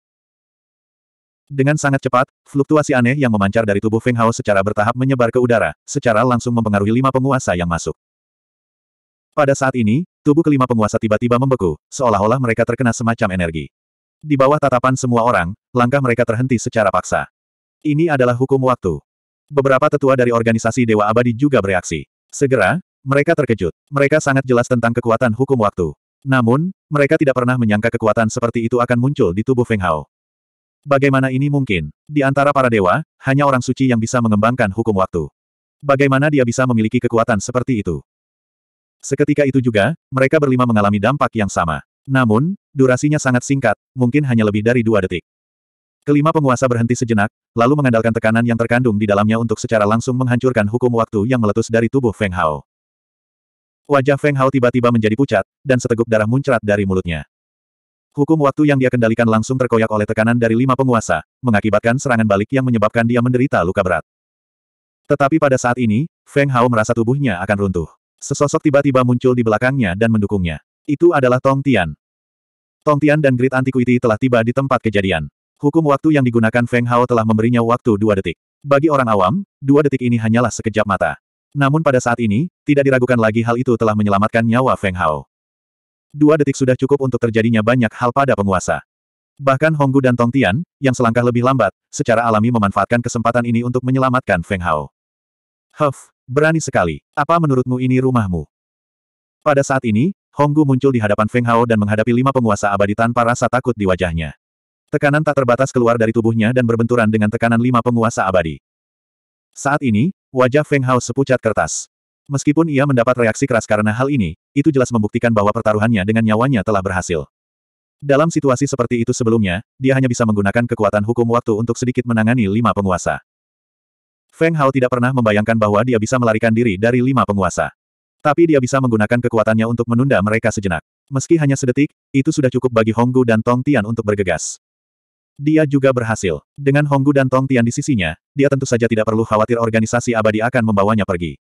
Dengan sangat cepat, fluktuasi aneh yang memancar dari tubuh Feng Hao secara bertahap menyebar ke udara, secara langsung mempengaruhi lima penguasa yang masuk. Pada saat ini, tubuh kelima penguasa tiba-tiba membeku, seolah-olah mereka terkena semacam energi. Di bawah tatapan semua orang, langkah mereka terhenti secara paksa. Ini adalah hukum waktu. Beberapa tetua dari organisasi Dewa Abadi juga bereaksi. Segera, mereka terkejut. Mereka sangat jelas tentang kekuatan hukum waktu. Namun, mereka tidak pernah menyangka kekuatan seperti itu akan muncul di tubuh Feng Hao. Bagaimana ini mungkin? Di antara para dewa, hanya orang suci yang bisa mengembangkan hukum waktu. Bagaimana dia bisa memiliki kekuatan seperti itu? Seketika itu juga, mereka berlima mengalami dampak yang sama. Namun, durasinya sangat singkat, mungkin hanya lebih dari dua detik. Kelima penguasa berhenti sejenak, lalu mengandalkan tekanan yang terkandung di dalamnya untuk secara langsung menghancurkan hukum waktu yang meletus dari tubuh Feng Hao. Wajah Feng Hao tiba-tiba menjadi pucat, dan seteguk darah muncrat dari mulutnya. Hukum waktu yang dia kendalikan langsung terkoyak oleh tekanan dari lima penguasa, mengakibatkan serangan balik yang menyebabkan dia menderita luka berat. Tetapi pada saat ini, Feng Hao merasa tubuhnya akan runtuh. Sesosok tiba-tiba muncul di belakangnya dan mendukungnya. Itu adalah Tong Tian. Tong Tian dan Great Antiquity telah tiba di tempat kejadian. Hukum waktu yang digunakan Feng Hao telah memberinya waktu dua detik. Bagi orang awam, dua detik ini hanyalah sekejap mata. Namun pada saat ini, tidak diragukan lagi hal itu telah menyelamatkan nyawa Feng Hao. Dua detik sudah cukup untuk terjadinya banyak hal pada penguasa. Bahkan Honggu dan Tong Tian, yang selangkah lebih lambat, secara alami memanfaatkan kesempatan ini untuk menyelamatkan Feng Hao. Huff, berani sekali. Apa menurutmu ini rumahmu? Pada saat ini, Honggu muncul di hadapan Feng Hao dan menghadapi lima penguasa abadi tanpa rasa takut di wajahnya. Tekanan tak terbatas keluar dari tubuhnya dan berbenturan dengan tekanan lima penguasa abadi. Saat ini, Wajah Feng Hao sepucat kertas. Meskipun ia mendapat reaksi keras karena hal ini, itu jelas membuktikan bahwa pertaruhannya dengan nyawanya telah berhasil. Dalam situasi seperti itu sebelumnya, dia hanya bisa menggunakan kekuatan hukum waktu untuk sedikit menangani lima penguasa. Feng Hao tidak pernah membayangkan bahwa dia bisa melarikan diri dari lima penguasa. Tapi dia bisa menggunakan kekuatannya untuk menunda mereka sejenak. Meski hanya sedetik, itu sudah cukup bagi Honggu dan Tong Tian untuk bergegas. Dia juga berhasil. Dengan Honggu dan Tong Tian di sisinya, dia tentu saja tidak perlu khawatir organisasi abadi akan membawanya pergi.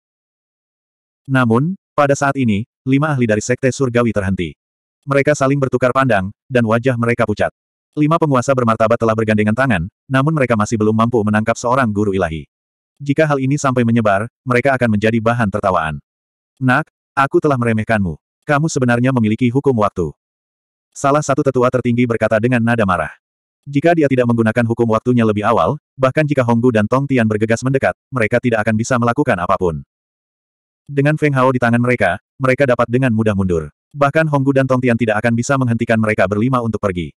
Namun, pada saat ini, lima ahli dari Sekte Surgawi terhenti. Mereka saling bertukar pandang, dan wajah mereka pucat. Lima penguasa bermartabat telah bergandengan tangan, namun mereka masih belum mampu menangkap seorang guru ilahi. Jika hal ini sampai menyebar, mereka akan menjadi bahan tertawaan. Nak, aku telah meremehkanmu. Kamu sebenarnya memiliki hukum waktu. Salah satu tetua tertinggi berkata dengan nada marah. Jika dia tidak menggunakan hukum waktunya lebih awal, bahkan jika Honggu dan Tong Tian bergegas mendekat, mereka tidak akan bisa melakukan apapun. Dengan Feng Hao di tangan mereka, mereka dapat dengan mudah mundur. Bahkan Honggu dan Tong Tian tidak akan bisa menghentikan mereka berlima untuk pergi.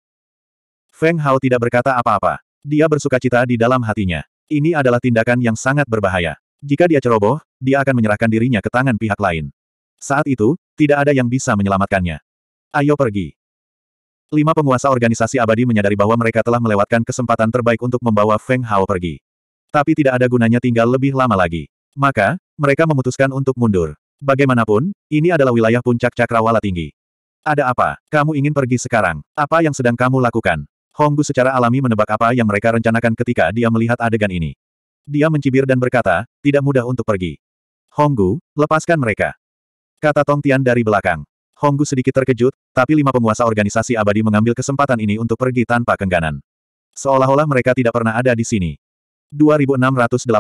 Feng Hao tidak berkata apa-apa. Dia bersuka cita di dalam hatinya. Ini adalah tindakan yang sangat berbahaya. Jika dia ceroboh, dia akan menyerahkan dirinya ke tangan pihak lain. Saat itu, tidak ada yang bisa menyelamatkannya. Ayo pergi. Lima penguasa organisasi abadi menyadari bahwa mereka telah melewatkan kesempatan terbaik untuk membawa Feng Hao pergi. Tapi tidak ada gunanya tinggal lebih lama lagi. Maka, mereka memutuskan untuk mundur. Bagaimanapun, ini adalah wilayah puncak cakrawala tinggi. Ada apa? Kamu ingin pergi sekarang? Apa yang sedang kamu lakukan? Honggu secara alami menebak apa yang mereka rencanakan ketika dia melihat adegan ini. Dia mencibir dan berkata, tidak mudah untuk pergi. Honggu, lepaskan mereka. Kata Tong Tian dari belakang. Honggu sedikit terkejut, tapi lima penguasa organisasi abadi mengambil kesempatan ini untuk pergi tanpa kengganan. Seolah-olah mereka tidak pernah ada di sini. 2687.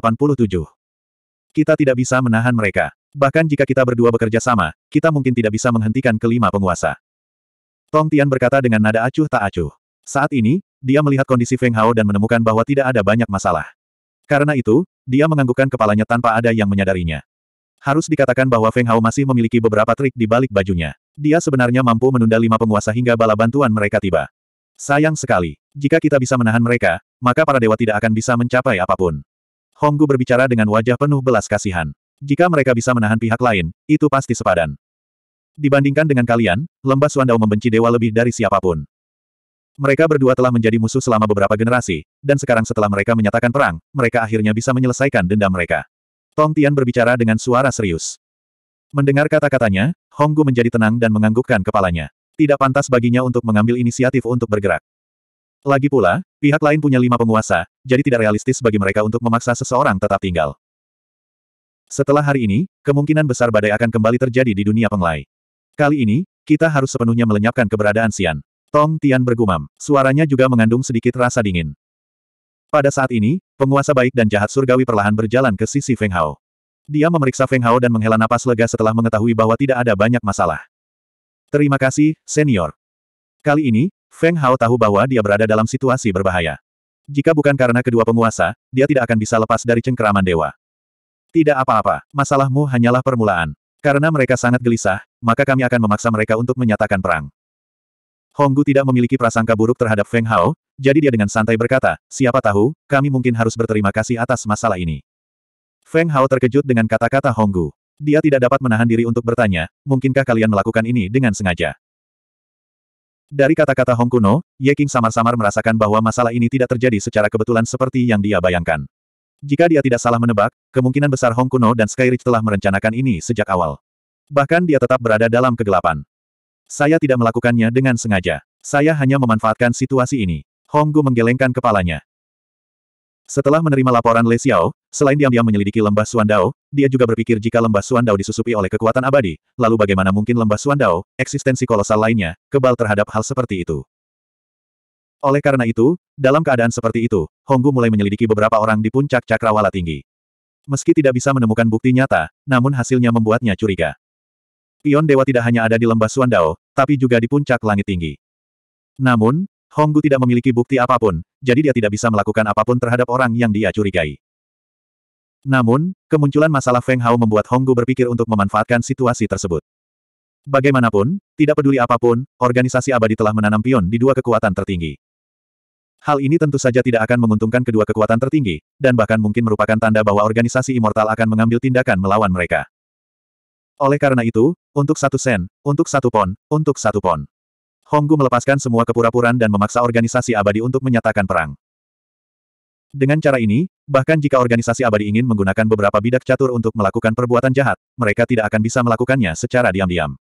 Kita tidak bisa menahan mereka. Bahkan jika kita berdua bekerja sama, kita mungkin tidak bisa menghentikan kelima penguasa. Tong Tian berkata dengan nada acuh tak acuh. Saat ini, dia melihat kondisi Feng Hao dan menemukan bahwa tidak ada banyak masalah. Karena itu, dia menganggukkan kepalanya tanpa ada yang menyadarinya. Harus dikatakan bahwa Feng Hao masih memiliki beberapa trik di balik bajunya. Dia sebenarnya mampu menunda lima penguasa hingga bala bantuan mereka tiba. Sayang sekali. Jika kita bisa menahan mereka, maka para dewa tidak akan bisa mencapai apapun. Honggu berbicara dengan wajah penuh belas kasihan. Jika mereka bisa menahan pihak lain, itu pasti sepadan. Dibandingkan dengan kalian, lembah Suandao membenci dewa lebih dari siapapun. Mereka berdua telah menjadi musuh selama beberapa generasi, dan sekarang setelah mereka menyatakan perang, mereka akhirnya bisa menyelesaikan dendam mereka. Tong Tian berbicara dengan suara serius. Mendengar kata-katanya, Hong Gu menjadi tenang dan menganggukkan kepalanya. Tidak pantas baginya untuk mengambil inisiatif untuk bergerak. Lagi pula, pihak lain punya lima penguasa, jadi tidak realistis bagi mereka untuk memaksa seseorang tetap tinggal. Setelah hari ini, kemungkinan besar badai akan kembali terjadi di dunia penglai. Kali ini, kita harus sepenuhnya melenyapkan keberadaan Sian. Tong Tian bergumam. Suaranya juga mengandung sedikit rasa dingin. Pada saat ini, Penguasa baik dan jahat surgawi perlahan berjalan ke sisi Feng Hao. Dia memeriksa Feng Hao dan menghela napas lega setelah mengetahui bahwa tidak ada banyak masalah. Terima kasih, senior. Kali ini, Feng Hao tahu bahwa dia berada dalam situasi berbahaya. Jika bukan karena kedua penguasa, dia tidak akan bisa lepas dari cengkeraman dewa. Tidak apa-apa, masalahmu hanyalah permulaan. Karena mereka sangat gelisah, maka kami akan memaksa mereka untuk menyatakan perang. Honggu tidak memiliki prasangka buruk terhadap Feng Hao, jadi dia dengan santai berkata, siapa tahu, kami mungkin harus berterima kasih atas masalah ini. Feng Hao terkejut dengan kata-kata Honggu. Dia tidak dapat menahan diri untuk bertanya, mungkinkah kalian melakukan ini dengan sengaja? Dari kata-kata Hong Kuno, Ye King samar-samar merasakan bahwa masalah ini tidak terjadi secara kebetulan seperti yang dia bayangkan. Jika dia tidak salah menebak, kemungkinan besar Hong Kuno dan Skyridge telah merencanakan ini sejak awal. Bahkan dia tetap berada dalam kegelapan. Saya tidak melakukannya dengan sengaja. Saya hanya memanfaatkan situasi ini. Honggu menggelengkan kepalanya. Setelah menerima laporan Le Xiao, selain diam-diam menyelidiki lembah Suandao, dia juga berpikir jika lembah Suandao disusupi oleh kekuatan abadi, lalu bagaimana mungkin lembah Suandao, eksistensi kolosal lainnya, kebal terhadap hal seperti itu. Oleh karena itu, dalam keadaan seperti itu, Honggu mulai menyelidiki beberapa orang di puncak cakrawala tinggi. Meski tidak bisa menemukan bukti nyata, namun hasilnya membuatnya curiga. Pion dewa tidak hanya ada di lembah Suandao, tapi juga di puncak langit tinggi. Namun, Honggu tidak memiliki bukti apapun, jadi dia tidak bisa melakukan apapun terhadap orang yang dia curigai. Namun, kemunculan masalah Feng Hao membuat Honggu berpikir untuk memanfaatkan situasi tersebut. Bagaimanapun, tidak peduli apapun, organisasi abadi telah menanam pion di dua kekuatan tertinggi. Hal ini tentu saja tidak akan menguntungkan kedua kekuatan tertinggi, dan bahkan mungkin merupakan tanda bahwa organisasi immortal akan mengambil tindakan melawan mereka. Oleh karena itu, untuk satu sen, untuk satu pon, untuk satu pon. Honggu melepaskan semua kepura-puraan dan memaksa organisasi abadi untuk menyatakan perang. Dengan cara ini, bahkan jika organisasi abadi ingin menggunakan beberapa bidak catur untuk melakukan perbuatan jahat, mereka tidak akan bisa melakukannya secara diam-diam.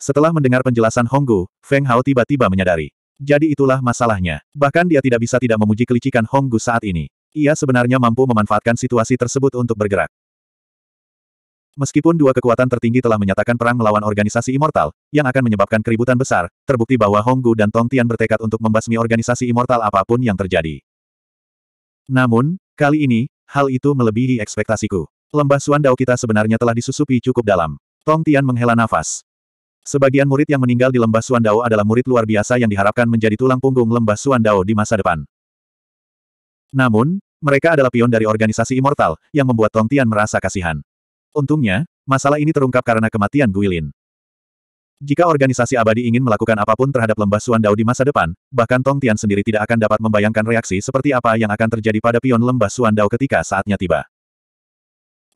Setelah mendengar penjelasan Honggu, Feng Hao tiba-tiba menyadari. Jadi itulah masalahnya. Bahkan dia tidak bisa tidak memuji kelicikan Honggu saat ini. Ia sebenarnya mampu memanfaatkan situasi tersebut untuk bergerak. Meskipun dua kekuatan tertinggi telah menyatakan perang melawan organisasi immortal, yang akan menyebabkan keributan besar, terbukti bahwa Honggu dan Tong Tian bertekad untuk membasmi organisasi immortal apapun yang terjadi. Namun, kali ini, hal itu melebihi ekspektasiku. Lembah Suandao kita sebenarnya telah disusupi cukup dalam. Tong Tian menghela nafas. Sebagian murid yang meninggal di Lembah Suandao adalah murid luar biasa yang diharapkan menjadi tulang punggung Lembah Suandao di masa depan. Namun, mereka adalah pion dari organisasi immortal, yang membuat Tong Tian merasa kasihan. Untungnya, masalah ini terungkap karena kematian Guilin. Jika organisasi abadi ingin melakukan apapun terhadap lembah Suandao di masa depan, bahkan Tong Tian sendiri tidak akan dapat membayangkan reaksi seperti apa yang akan terjadi pada pion lembah Suandao ketika saatnya tiba.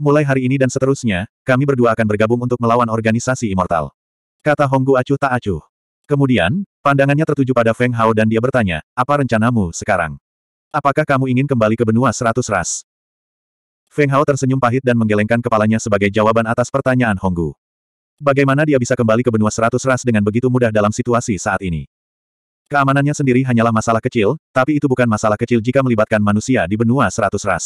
Mulai hari ini dan seterusnya, kami berdua akan bergabung untuk melawan organisasi immortal. Kata Honggu acuh tak acuh. Kemudian, pandangannya tertuju pada Feng Hao dan dia bertanya, apa rencanamu sekarang? Apakah kamu ingin kembali ke benua seratus ras? Feng Hao tersenyum pahit dan menggelengkan kepalanya sebagai jawaban atas pertanyaan Honggu. Bagaimana dia bisa kembali ke benua seratus ras dengan begitu mudah dalam situasi saat ini? Keamanannya sendiri hanyalah masalah kecil, tapi itu bukan masalah kecil jika melibatkan manusia di benua seratus ras.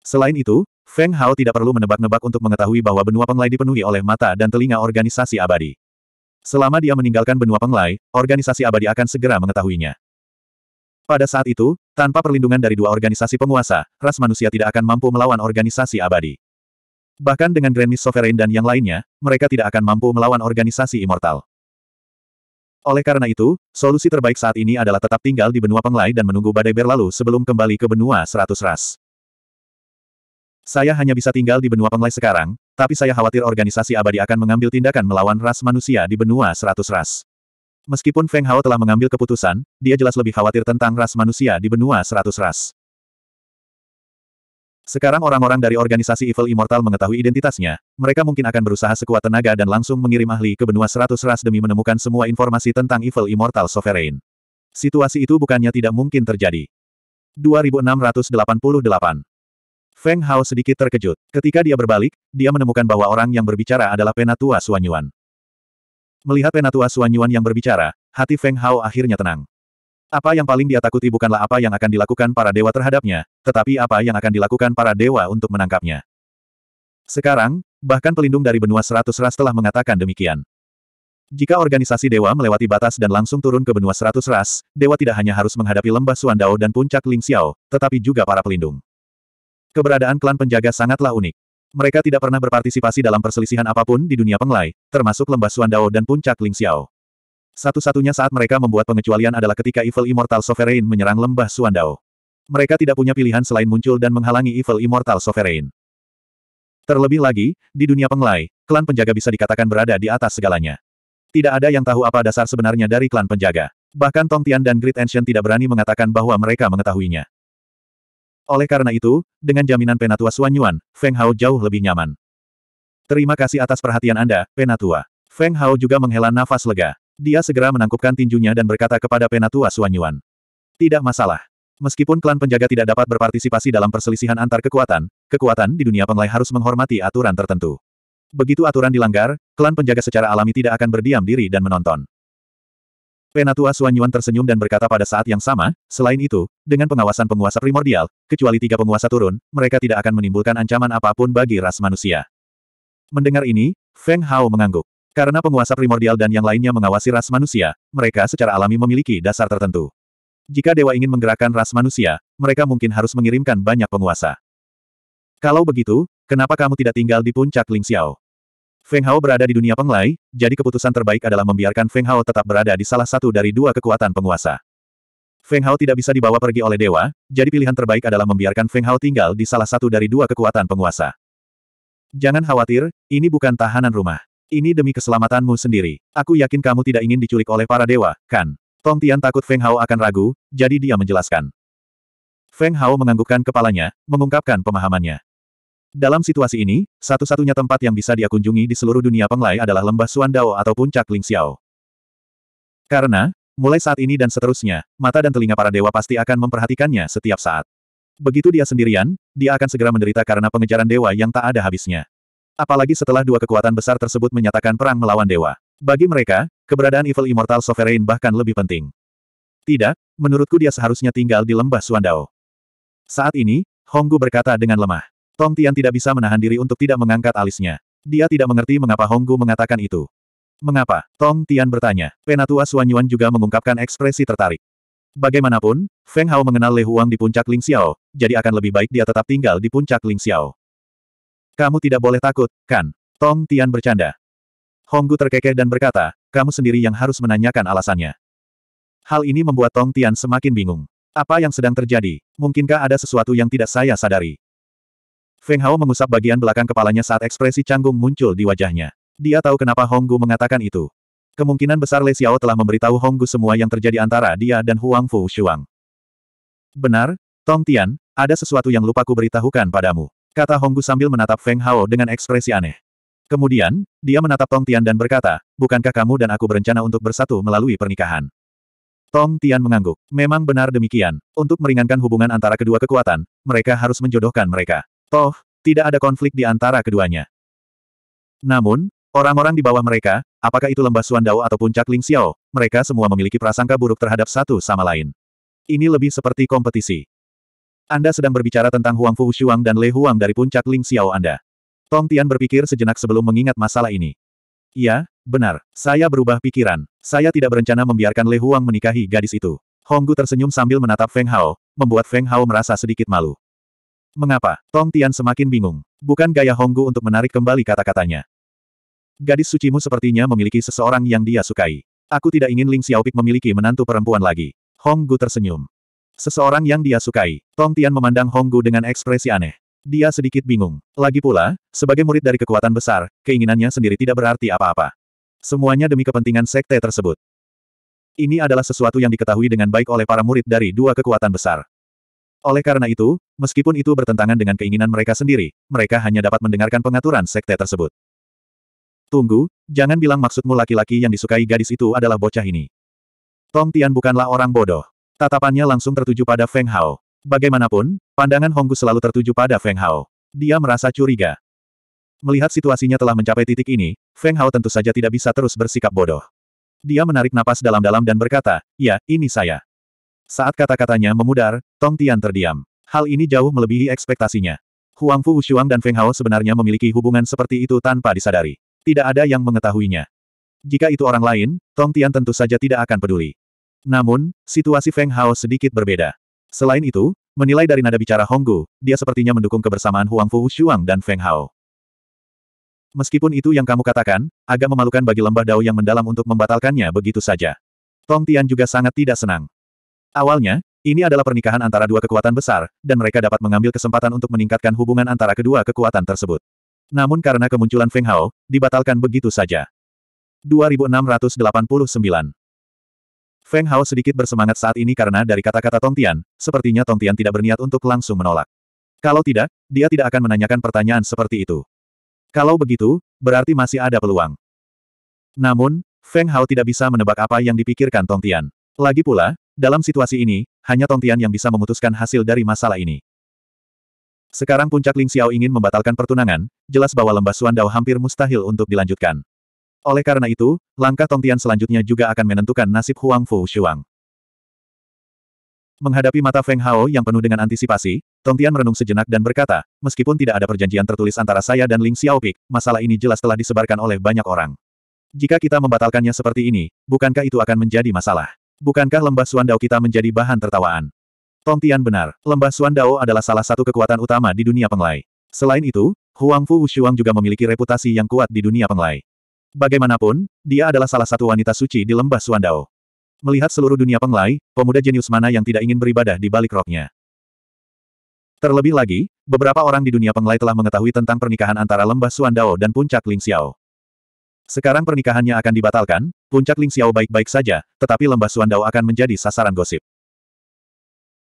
Selain itu, Feng Hao tidak perlu menebak-nebak untuk mengetahui bahwa benua penglai dipenuhi oleh mata dan telinga organisasi abadi. Selama dia meninggalkan benua penglai, organisasi abadi akan segera mengetahuinya. Pada saat itu, tanpa perlindungan dari dua organisasi penguasa, ras manusia tidak akan mampu melawan organisasi abadi. Bahkan dengan Grand Sovereign dan yang lainnya, mereka tidak akan mampu melawan organisasi immortal. Oleh karena itu, solusi terbaik saat ini adalah tetap tinggal di benua Penglai dan menunggu badai berlalu sebelum kembali ke benua seratus ras. Saya hanya bisa tinggal di benua Penglai sekarang, tapi saya khawatir organisasi abadi akan mengambil tindakan melawan ras manusia di benua seratus ras. Meskipun Feng Hao telah mengambil keputusan, dia jelas lebih khawatir tentang ras manusia di benua seratus ras. Sekarang orang-orang dari organisasi Evil Immortal mengetahui identitasnya, mereka mungkin akan berusaha sekuat tenaga dan langsung mengirim ahli ke benua seratus ras demi menemukan semua informasi tentang Evil Immortal Sovereign. Situasi itu bukannya tidak mungkin terjadi. 2688 Feng Hao sedikit terkejut. Ketika dia berbalik, dia menemukan bahwa orang yang berbicara adalah penatua Suanyuan. Melihat Penatua Yuan yang berbicara, hati Feng Hao akhirnya tenang. Apa yang paling dia takuti bukanlah apa yang akan dilakukan para dewa terhadapnya, tetapi apa yang akan dilakukan para dewa untuk menangkapnya. Sekarang, bahkan pelindung dari benua seratus ras telah mengatakan demikian. Jika organisasi dewa melewati batas dan langsung turun ke benua seratus ras, dewa tidak hanya harus menghadapi lembah Suandao dan puncak Ling Xiao, tetapi juga para pelindung. Keberadaan klan penjaga sangatlah unik mereka tidak pernah berpartisipasi dalam perselisihan apapun di dunia penglai, termasuk lembah Suandao dan puncak Ling Xiao. Satu-satunya saat mereka membuat pengecualian adalah ketika Evil Immortal Sovereign menyerang lembah Suandao. Mereka tidak punya pilihan selain muncul dan menghalangi Evil Immortal Sovereign. Terlebih lagi, di dunia penglai, klan penjaga bisa dikatakan berada di atas segalanya. Tidak ada yang tahu apa dasar sebenarnya dari klan penjaga. Bahkan Tong Tian dan Great Ancient tidak berani mengatakan bahwa mereka mengetahuinya. Oleh karena itu, dengan jaminan Penatua Xuan Yuan, Feng Hao jauh lebih nyaman. Terima kasih atas perhatian Anda, Penatua. Feng Hao juga menghela nafas lega. Dia segera menangkupkan tinjunya dan berkata kepada Penatua Xuan Yuan. Tidak masalah. Meskipun klan penjaga tidak dapat berpartisipasi dalam perselisihan antar kekuatan, kekuatan di dunia penglai harus menghormati aturan tertentu. Begitu aturan dilanggar, klan penjaga secara alami tidak akan berdiam diri dan menonton. Penatua Suanyuan tersenyum dan berkata pada saat yang sama, selain itu, dengan pengawasan penguasa primordial, kecuali tiga penguasa turun, mereka tidak akan menimbulkan ancaman apapun bagi ras manusia. Mendengar ini, Feng Hao mengangguk. Karena penguasa primordial dan yang lainnya mengawasi ras manusia, mereka secara alami memiliki dasar tertentu. Jika dewa ingin menggerakkan ras manusia, mereka mungkin harus mengirimkan banyak penguasa. Kalau begitu, kenapa kamu tidak tinggal di puncak Ling Xiao? Feng Hao berada di dunia penglai, jadi keputusan terbaik adalah membiarkan Feng Hao tetap berada di salah satu dari dua kekuatan penguasa. Feng Hao tidak bisa dibawa pergi oleh dewa, jadi pilihan terbaik adalah membiarkan Feng Hao tinggal di salah satu dari dua kekuatan penguasa. Jangan khawatir, ini bukan tahanan rumah. Ini demi keselamatanmu sendiri. Aku yakin kamu tidak ingin diculik oleh para dewa, kan? Tong Tian takut Feng Hao akan ragu, jadi dia menjelaskan. Feng Hao menganggukkan kepalanya, mengungkapkan pemahamannya. Dalam situasi ini, satu-satunya tempat yang bisa dia kunjungi di seluruh dunia Penglai adalah lembah Suandao atau puncak Lingxiao. Karena, mulai saat ini dan seterusnya, mata dan telinga para dewa pasti akan memperhatikannya setiap saat. Begitu dia sendirian, dia akan segera menderita karena pengejaran dewa yang tak ada habisnya. Apalagi setelah dua kekuatan besar tersebut menyatakan perang melawan dewa. Bagi mereka, keberadaan Evil Immortal Sovereign bahkan lebih penting. Tidak, menurutku dia seharusnya tinggal di lembah Suandao. Saat ini, Honggu berkata dengan lemah. Tong Tian tidak bisa menahan diri untuk tidak mengangkat alisnya. Dia tidak mengerti mengapa Honggu mengatakan itu. Mengapa? Tong Tian bertanya. Penatua Xuan Yuan juga mengungkapkan ekspresi tertarik. Bagaimanapun, Feng Hao mengenal Le Huang di puncak Ling Xiao, jadi akan lebih baik dia tetap tinggal di puncak Ling Xiao. Kamu tidak boleh takut, kan? Tong Tian bercanda. Honggu terkekeh dan berkata, kamu sendiri yang harus menanyakan alasannya. Hal ini membuat Tong Tian semakin bingung. Apa yang sedang terjadi? Mungkinkah ada sesuatu yang tidak saya sadari? Feng Hao mengusap bagian belakang kepalanya saat ekspresi canggung muncul di wajahnya. Dia tahu kenapa Honggu mengatakan itu. Kemungkinan besar Le Xiao telah memberitahu Honggu semua yang terjadi antara dia dan Huang Fu Shuang. Benar, Tong Tian, ada sesuatu yang lupa ku beritahukan padamu. Kata Honggu sambil menatap Feng Hao dengan ekspresi aneh. Kemudian, dia menatap Tong Tian dan berkata, Bukankah kamu dan aku berencana untuk bersatu melalui pernikahan? Tong Tian mengangguk. Memang benar demikian. Untuk meringankan hubungan antara kedua kekuatan, mereka harus menjodohkan mereka. Toh, tidak ada konflik di antara keduanya. Namun, orang-orang di bawah mereka, apakah itu lembah Suandao ataupun Cakling Ling Xiao, mereka semua memiliki prasangka buruk terhadap satu sama lain. Ini lebih seperti kompetisi. Anda sedang berbicara tentang Huang Fu Shuang dan Le Huang dari puncak Ling Xiao Anda. Tong Tian berpikir sejenak sebelum mengingat masalah ini. Iya, benar. Saya berubah pikiran. Saya tidak berencana membiarkan Le Huang menikahi gadis itu. Honggu tersenyum sambil menatap Feng Hao, membuat Feng Hao merasa sedikit malu. Mengapa? Tong Tian semakin bingung. Bukan gaya Honggu untuk menarik kembali kata-katanya. Gadis sucimu sepertinya memiliki seseorang yang dia sukai. Aku tidak ingin Ling Xiaopik memiliki menantu perempuan lagi. Honggu tersenyum. Seseorang yang dia sukai. Tong Tian memandang Honggu dengan ekspresi aneh. Dia sedikit bingung. Lagi pula, sebagai murid dari kekuatan besar, keinginannya sendiri tidak berarti apa-apa. Semuanya demi kepentingan sekte tersebut. Ini adalah sesuatu yang diketahui dengan baik oleh para murid dari dua kekuatan besar. Oleh karena itu, meskipun itu bertentangan dengan keinginan mereka sendiri, mereka hanya dapat mendengarkan pengaturan sekte tersebut. Tunggu, jangan bilang maksudmu laki-laki yang disukai gadis itu adalah bocah ini. Tong Tian bukanlah orang bodoh. Tatapannya langsung tertuju pada Feng Hao. Bagaimanapun, pandangan Honggu selalu tertuju pada Feng Hao. Dia merasa curiga. Melihat situasinya telah mencapai titik ini, Feng Hao tentu saja tidak bisa terus bersikap bodoh. Dia menarik napas dalam-dalam dan berkata, ya, ini saya. Saat kata-katanya memudar, Tong Tian terdiam. Hal ini jauh melebihi ekspektasinya. Huang Fu Wushuang dan Feng Hao sebenarnya memiliki hubungan seperti itu tanpa disadari. Tidak ada yang mengetahuinya. Jika itu orang lain, Tong Tian tentu saja tidak akan peduli. Namun, situasi Feng Hao sedikit berbeda. Selain itu, menilai dari nada bicara Honggu, dia sepertinya mendukung kebersamaan Huang Fu Wushuang dan Feng Hao. Meskipun itu yang kamu katakan, agak memalukan bagi lembah dao yang mendalam untuk membatalkannya begitu saja. Tong Tian juga sangat tidak senang. Awalnya, ini adalah pernikahan antara dua kekuatan besar, dan mereka dapat mengambil kesempatan untuk meningkatkan hubungan antara kedua kekuatan tersebut. Namun karena kemunculan Feng Hao, dibatalkan begitu saja. 2689 Feng Hao sedikit bersemangat saat ini karena dari kata-kata Tong Tian, sepertinya Tong Tian tidak berniat untuk langsung menolak. Kalau tidak, dia tidak akan menanyakan pertanyaan seperti itu. Kalau begitu, berarti masih ada peluang. Namun, Feng Hao tidak bisa menebak apa yang dipikirkan Tong Tian. Lagi pula, dalam situasi ini, hanya Tong Tian yang bisa memutuskan hasil dari masalah ini. Sekarang puncak Ling Xiao ingin membatalkan pertunangan, jelas bahwa lembah Suandao hampir mustahil untuk dilanjutkan. Oleh karena itu, langkah Tong Tian selanjutnya juga akan menentukan nasib Huang Fu Shuang. Menghadapi mata Feng Hao yang penuh dengan antisipasi, Tong Tian merenung sejenak dan berkata, meskipun tidak ada perjanjian tertulis antara saya dan Ling Xiaopik, masalah ini jelas telah disebarkan oleh banyak orang. Jika kita membatalkannya seperti ini, bukankah itu akan menjadi masalah? Bukankah lembah Suandao kita menjadi bahan tertawaan? Tong Tian benar, lembah Suandao adalah salah satu kekuatan utama di dunia penglai. Selain itu, Huang Fu Wushuang juga memiliki reputasi yang kuat di dunia penglai. Bagaimanapun, dia adalah salah satu wanita suci di lembah Suandao. Melihat seluruh dunia penglai, pemuda jenius mana yang tidak ingin beribadah di balik roknya. Terlebih lagi, beberapa orang di dunia penglai telah mengetahui tentang pernikahan antara lembah Suandao dan puncak Ling Xiao. Sekarang pernikahannya akan dibatalkan, Puncak Ling Xiao baik-baik saja, tetapi lembah Suandao akan menjadi sasaran gosip.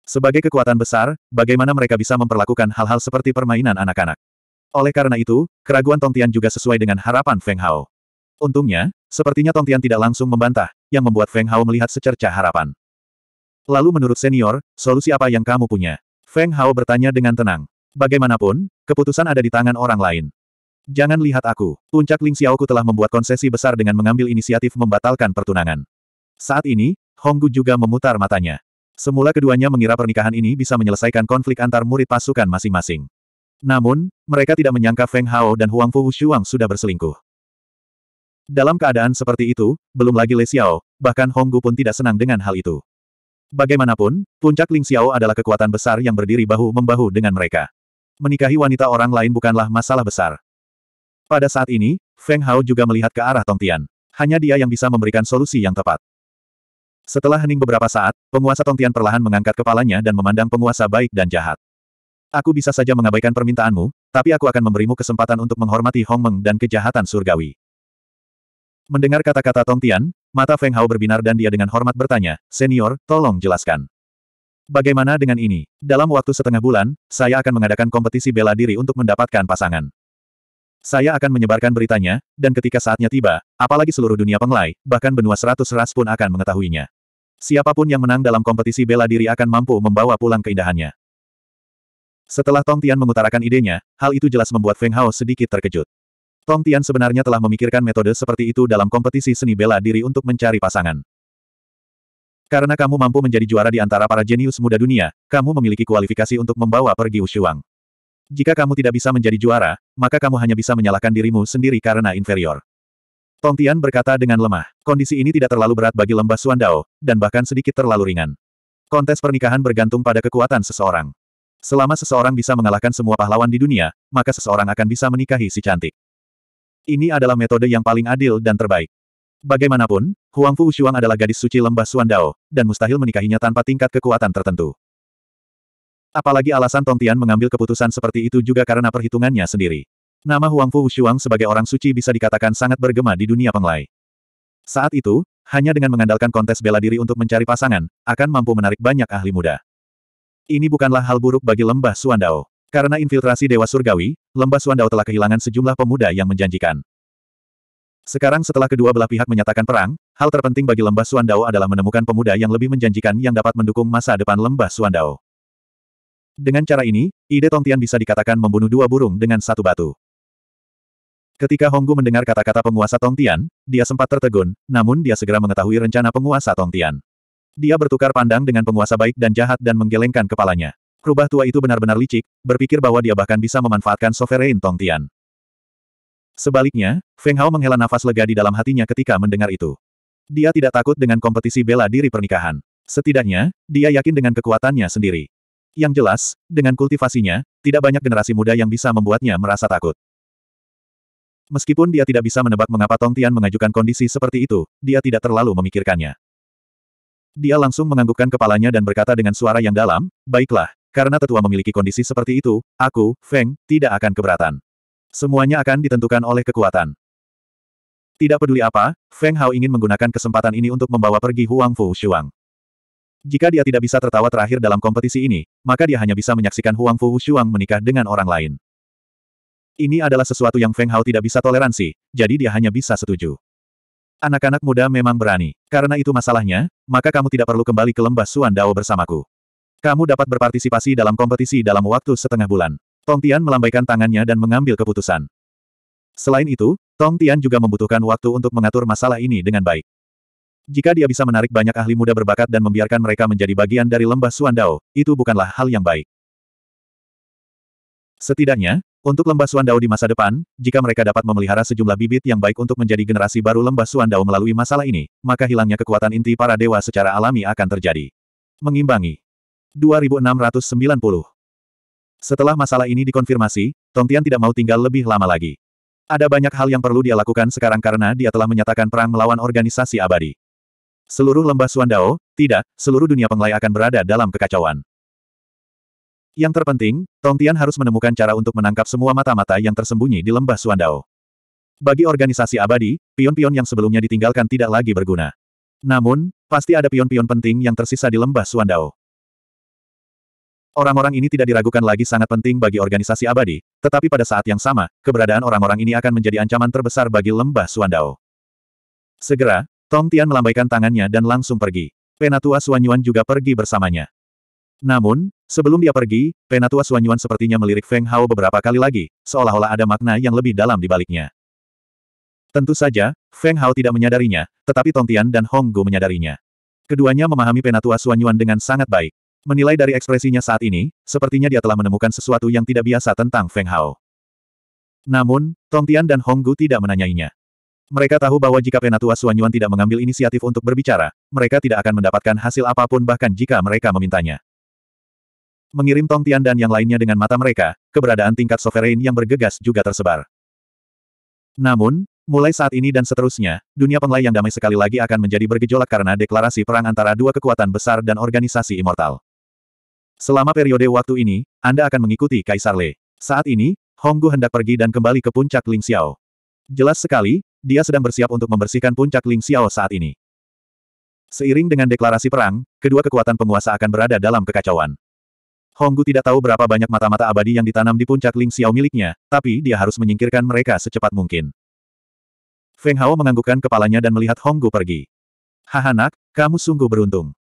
Sebagai kekuatan besar, bagaimana mereka bisa memperlakukan hal-hal seperti permainan anak-anak? Oleh karena itu, keraguan Tong Tian juga sesuai dengan harapan Feng Hao. Untungnya, sepertinya Tong Tian tidak langsung membantah, yang membuat Feng Hao melihat secercah harapan. Lalu menurut senior, solusi apa yang kamu punya? Feng Hao bertanya dengan tenang. Bagaimanapun, keputusan ada di tangan orang lain. Jangan lihat aku. Puncak Ling Xiaoku telah membuat konsesi besar dengan mengambil inisiatif membatalkan pertunangan. Saat ini, Honggu juga memutar matanya. Semula keduanya mengira pernikahan ini bisa menyelesaikan konflik antar murid pasukan masing-masing. Namun, mereka tidak menyangka Feng Hao dan Huang Fu Shuang sudah berselingkuh. Dalam keadaan seperti itu, belum lagi Le Xiao, bahkan Honggu pun tidak senang dengan hal itu. Bagaimanapun, puncak Ling Xiao adalah kekuatan besar yang berdiri bahu-membahu dengan mereka. Menikahi wanita orang lain bukanlah masalah besar. Pada saat ini, Feng Hao juga melihat ke arah Tong Tian. Hanya dia yang bisa memberikan solusi yang tepat. Setelah hening beberapa saat, penguasa Tong Tian perlahan mengangkat kepalanya dan memandang penguasa baik dan jahat. Aku bisa saja mengabaikan permintaanmu, tapi aku akan memberimu kesempatan untuk menghormati Hong Meng dan kejahatan surgawi. Mendengar kata-kata Tong Tian, mata Feng Hao berbinar dan dia dengan hormat bertanya, Senior, tolong jelaskan. Bagaimana dengan ini? Dalam waktu setengah bulan, saya akan mengadakan kompetisi bela diri untuk mendapatkan pasangan. Saya akan menyebarkan beritanya, dan ketika saatnya tiba, apalagi seluruh dunia penglai, bahkan benua seratus ras pun akan mengetahuinya. Siapapun yang menang dalam kompetisi bela diri akan mampu membawa pulang keindahannya. Setelah Tong Tian mengutarakan idenya, hal itu jelas membuat Feng Hao sedikit terkejut. Tong Tian sebenarnya telah memikirkan metode seperti itu dalam kompetisi seni bela diri untuk mencari pasangan. Karena kamu mampu menjadi juara di antara para jenius muda dunia, kamu memiliki kualifikasi untuk membawa pergi Ushuang. Jika kamu tidak bisa menjadi juara, maka kamu hanya bisa menyalahkan dirimu sendiri karena inferior. Tong Tian berkata dengan lemah, kondisi ini tidak terlalu berat bagi lembah Suandao, dan bahkan sedikit terlalu ringan. Kontes pernikahan bergantung pada kekuatan seseorang. Selama seseorang bisa mengalahkan semua pahlawan di dunia, maka seseorang akan bisa menikahi si cantik. Ini adalah metode yang paling adil dan terbaik. Bagaimanapun, Huang Fu Ushuang adalah gadis suci lembah Suandao, dan mustahil menikahinya tanpa tingkat kekuatan tertentu. Apalagi alasan Tong Tian mengambil keputusan seperti itu juga karena perhitungannya sendiri. Nama Huang Fu Shuang sebagai orang suci bisa dikatakan sangat bergema di dunia penglai. Saat itu, hanya dengan mengandalkan kontes bela diri untuk mencari pasangan, akan mampu menarik banyak ahli muda. Ini bukanlah hal buruk bagi lembah Suandao. Karena infiltrasi Dewa Surgawi, lembah Suandao telah kehilangan sejumlah pemuda yang menjanjikan. Sekarang setelah kedua belah pihak menyatakan perang, hal terpenting bagi lembah Suandao adalah menemukan pemuda yang lebih menjanjikan yang dapat mendukung masa depan lembah Suandao. Dengan cara ini, ide Tongtian bisa dikatakan membunuh dua burung dengan satu batu. Ketika Honggu mendengar kata-kata penguasa Tongtian, dia sempat tertegun, namun dia segera mengetahui rencana penguasa Tongtian. Dia bertukar pandang dengan penguasa baik dan jahat dan menggelengkan kepalanya. Rubah tua itu benar-benar licik, berpikir bahwa dia bahkan bisa memanfaatkan Sovereign Tongtian. Sebaliknya, Feng Hao menghela nafas lega di dalam hatinya ketika mendengar itu. Dia tidak takut dengan kompetisi bela diri pernikahan. Setidaknya, dia yakin dengan kekuatannya sendiri. Yang jelas, dengan kultivasinya, tidak banyak generasi muda yang bisa membuatnya merasa takut. Meskipun dia tidak bisa menebak mengapa Tong Tian mengajukan kondisi seperti itu, dia tidak terlalu memikirkannya. Dia langsung menganggukkan kepalanya dan berkata dengan suara yang dalam, Baiklah, karena tetua memiliki kondisi seperti itu, aku, Feng, tidak akan keberatan. Semuanya akan ditentukan oleh kekuatan. Tidak peduli apa, Feng Hao ingin menggunakan kesempatan ini untuk membawa pergi Huang Fu Shuang. Jika dia tidak bisa tertawa terakhir dalam kompetisi ini, maka dia hanya bisa menyaksikan Huang Fu Shuang menikah dengan orang lain. Ini adalah sesuatu yang Feng Hao tidak bisa toleransi, jadi dia hanya bisa setuju. Anak-anak muda memang berani. Karena itu masalahnya, maka kamu tidak perlu kembali ke lembah Suan Dao bersamaku. Kamu dapat berpartisipasi dalam kompetisi dalam waktu setengah bulan. Tong Tian melambaikan tangannya dan mengambil keputusan. Selain itu, Tong Tian juga membutuhkan waktu untuk mengatur masalah ini dengan baik. Jika dia bisa menarik banyak ahli muda berbakat dan membiarkan mereka menjadi bagian dari lembah Suandao, itu bukanlah hal yang baik. Setidaknya, untuk lembah Suandao di masa depan, jika mereka dapat memelihara sejumlah bibit yang baik untuk menjadi generasi baru lembah Suandao melalui masalah ini, maka hilangnya kekuatan inti para dewa secara alami akan terjadi. Mengimbangi 2690 Setelah masalah ini dikonfirmasi, Tongtian tidak mau tinggal lebih lama lagi. Ada banyak hal yang perlu dia lakukan sekarang karena dia telah menyatakan perang melawan organisasi abadi. Seluruh lembah Suandao, tidak, seluruh dunia penglai akan berada dalam kekacauan. Yang terpenting, Tong Tian harus menemukan cara untuk menangkap semua mata-mata yang tersembunyi di lembah Suandao. Bagi organisasi abadi, pion-pion yang sebelumnya ditinggalkan tidak lagi berguna. Namun, pasti ada pion-pion penting yang tersisa di lembah Suandao. Orang-orang ini tidak diragukan lagi sangat penting bagi organisasi abadi, tetapi pada saat yang sama, keberadaan orang-orang ini akan menjadi ancaman terbesar bagi lembah Suandao. Segera, Tong Tian melambaikan tangannya dan langsung pergi. Penatua Suanyuan juga pergi bersamanya. Namun, sebelum dia pergi, Penatua Suanyuan sepertinya melirik Feng Hao beberapa kali lagi, seolah-olah ada makna yang lebih dalam di baliknya. Tentu saja, Feng Hao tidak menyadarinya, tetapi Tong Tian dan Hong Gu menyadarinya. Keduanya memahami Penatua Suanyuan dengan sangat baik. Menilai dari ekspresinya saat ini, sepertinya dia telah menemukan sesuatu yang tidak biasa tentang Feng Hao. Namun, Tong Tian dan Hong Gu tidak menanyainya. Mereka tahu bahwa jika Penatua Suanyuan tidak mengambil inisiatif untuk berbicara, mereka tidak akan mendapatkan hasil apapun bahkan jika mereka memintanya. Mengirim Tong Tian dan yang lainnya dengan mata mereka, keberadaan tingkat sovereign yang bergegas juga tersebar. Namun, mulai saat ini dan seterusnya, dunia penglai yang damai sekali lagi akan menjadi bergejolak karena deklarasi perang antara dua kekuatan besar dan organisasi immortal. Selama periode waktu ini, Anda akan mengikuti Kaisar Le. Saat ini, Honggu hendak pergi dan kembali ke puncak Ling Xiao. Jelas sekali, dia sedang bersiap untuk membersihkan puncak Ling Xiao saat ini. Seiring dengan deklarasi perang, kedua kekuatan penguasa akan berada dalam kekacauan. Honggu tidak tahu berapa banyak mata-mata abadi yang ditanam di puncak Ling Xiao miliknya, tapi dia harus menyingkirkan mereka secepat mungkin. Feng Hao menganggukkan kepalanya dan melihat Honggu pergi. Haha nak, kamu sungguh beruntung.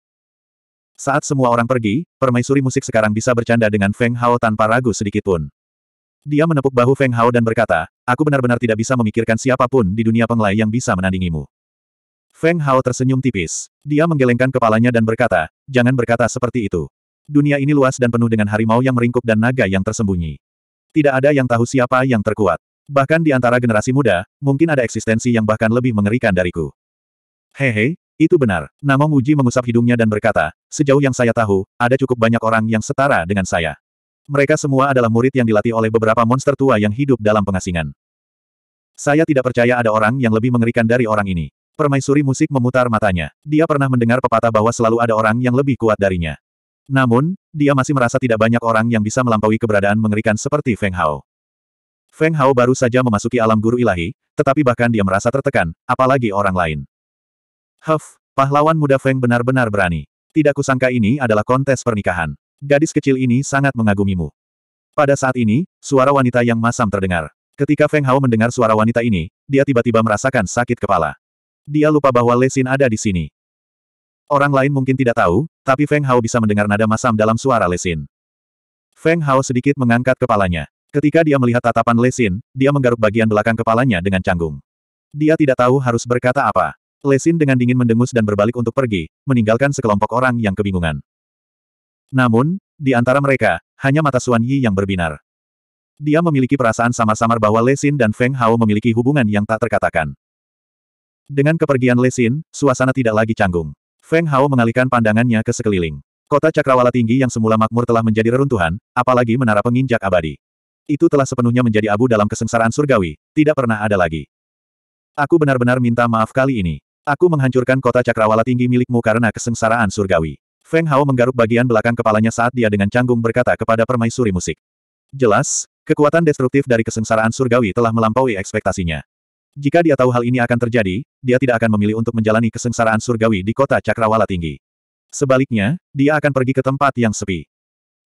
Saat semua orang pergi, permaisuri musik sekarang bisa bercanda dengan Feng Hao tanpa ragu sedikitpun. Dia menepuk bahu Feng Hao dan berkata, aku benar-benar tidak bisa memikirkan siapapun di dunia penglai yang bisa menandingimu. Feng Hao tersenyum tipis. Dia menggelengkan kepalanya dan berkata, jangan berkata seperti itu. Dunia ini luas dan penuh dengan harimau yang meringkuk dan naga yang tersembunyi. Tidak ada yang tahu siapa yang terkuat. Bahkan di antara generasi muda, mungkin ada eksistensi yang bahkan lebih mengerikan dariku. Hehe, itu benar. Namong Uji mengusap hidungnya dan berkata, sejauh yang saya tahu, ada cukup banyak orang yang setara dengan saya. Mereka semua adalah murid yang dilatih oleh beberapa monster tua yang hidup dalam pengasingan. Saya tidak percaya ada orang yang lebih mengerikan dari orang ini. Permaisuri musik memutar matanya. Dia pernah mendengar pepatah bahwa selalu ada orang yang lebih kuat darinya. Namun, dia masih merasa tidak banyak orang yang bisa melampaui keberadaan mengerikan seperti Feng Hao. Feng Hao baru saja memasuki alam guru ilahi, tetapi bahkan dia merasa tertekan, apalagi orang lain. Huff, pahlawan muda Feng benar-benar berani. Tidak kusangka ini adalah kontes pernikahan. Gadis kecil ini sangat mengagumimu. Pada saat ini, suara wanita yang masam terdengar. Ketika Feng Hao mendengar suara wanita ini, dia tiba-tiba merasakan sakit kepala. Dia lupa bahwa Lesin ada di sini. Orang lain mungkin tidak tahu, tapi Feng Hao bisa mendengar nada masam dalam suara Lesin. Feng Hao sedikit mengangkat kepalanya. Ketika dia melihat tatapan Lesin, dia menggaruk bagian belakang kepalanya dengan canggung. Dia tidak tahu harus berkata apa. Lesin dengan dingin mendengus dan berbalik untuk pergi, meninggalkan sekelompok orang yang kebingungan. Namun, di antara mereka, hanya mata Suan Yi yang berbinar. Dia memiliki perasaan samar-samar bahwa Lesin dan Feng Hao memiliki hubungan yang tak terkatakan. Dengan kepergian Lesin, suasana tidak lagi canggung. Feng Hao mengalihkan pandangannya ke sekeliling. Kota Cakrawala tinggi yang semula makmur telah menjadi reruntuhan, apalagi menara penginjak abadi. Itu telah sepenuhnya menjadi abu dalam kesengsaraan surgawi, tidak pernah ada lagi. Aku benar-benar minta maaf kali ini. Aku menghancurkan kota Cakrawala tinggi milikmu karena kesengsaraan surgawi. Feng Hao menggaruk bagian belakang kepalanya saat dia dengan canggung berkata kepada permaisuri musik. Jelas, kekuatan destruktif dari kesengsaraan surgawi telah melampaui ekspektasinya. Jika dia tahu hal ini akan terjadi, dia tidak akan memilih untuk menjalani kesengsaraan surgawi di kota Cakrawala Tinggi. Sebaliknya, dia akan pergi ke tempat yang sepi.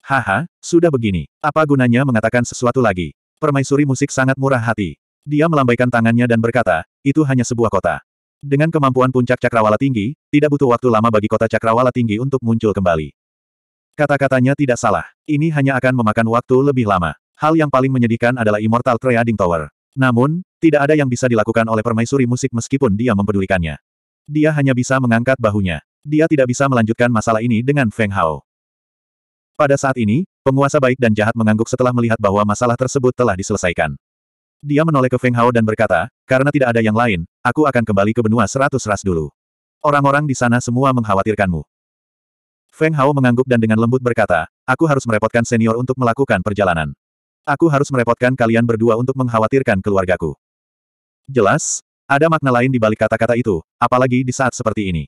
Haha, sudah begini. Apa gunanya mengatakan sesuatu lagi? Permaisuri musik sangat murah hati. Dia melambaikan tangannya dan berkata, itu hanya sebuah kota. Dengan kemampuan puncak cakrawala tinggi, tidak butuh waktu lama bagi kota cakrawala tinggi untuk muncul kembali. Kata-katanya tidak salah. Ini hanya akan memakan waktu lebih lama. Hal yang paling menyedihkan adalah Immortal Trading Tower. Namun, tidak ada yang bisa dilakukan oleh permaisuri musik meskipun dia mempedulikannya. Dia hanya bisa mengangkat bahunya. Dia tidak bisa melanjutkan masalah ini dengan Feng Hao. Pada saat ini, penguasa baik dan jahat mengangguk setelah melihat bahwa masalah tersebut telah diselesaikan. Dia menoleh ke Feng Hao dan berkata, karena tidak ada yang lain, aku akan kembali ke benua seratus ras dulu. Orang-orang di sana semua mengkhawatirkanmu. Feng Hao mengangguk dan dengan lembut berkata, aku harus merepotkan senior untuk melakukan perjalanan. Aku harus merepotkan kalian berdua untuk mengkhawatirkan keluargaku. Jelas, ada makna lain di balik kata-kata itu, apalagi di saat seperti ini.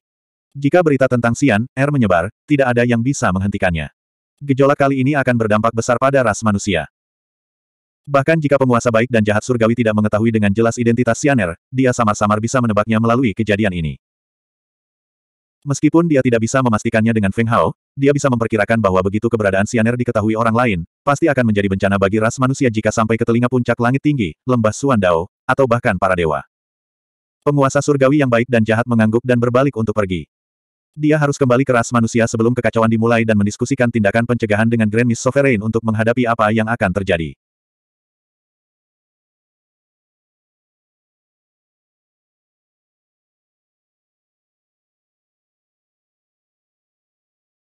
Jika berita tentang Xian, R er menyebar, tidak ada yang bisa menghentikannya. Gejolak kali ini akan berdampak besar pada ras manusia. Bahkan jika penguasa baik dan jahat surgawi tidak mengetahui dengan jelas identitas Sianer, dia samar-samar bisa menebaknya melalui kejadian ini. Meskipun dia tidak bisa memastikannya dengan Feng Hao, dia bisa memperkirakan bahwa begitu keberadaan Sianer diketahui orang lain, pasti akan menjadi bencana bagi ras manusia jika sampai ke telinga puncak langit tinggi, lembah Suan Dao, atau bahkan para dewa. Penguasa surgawi yang baik dan jahat mengangguk dan berbalik untuk pergi. Dia harus kembali ke ras manusia sebelum kekacauan dimulai dan mendiskusikan tindakan pencegahan dengan Grand Miss Sovereign untuk menghadapi apa yang akan terjadi.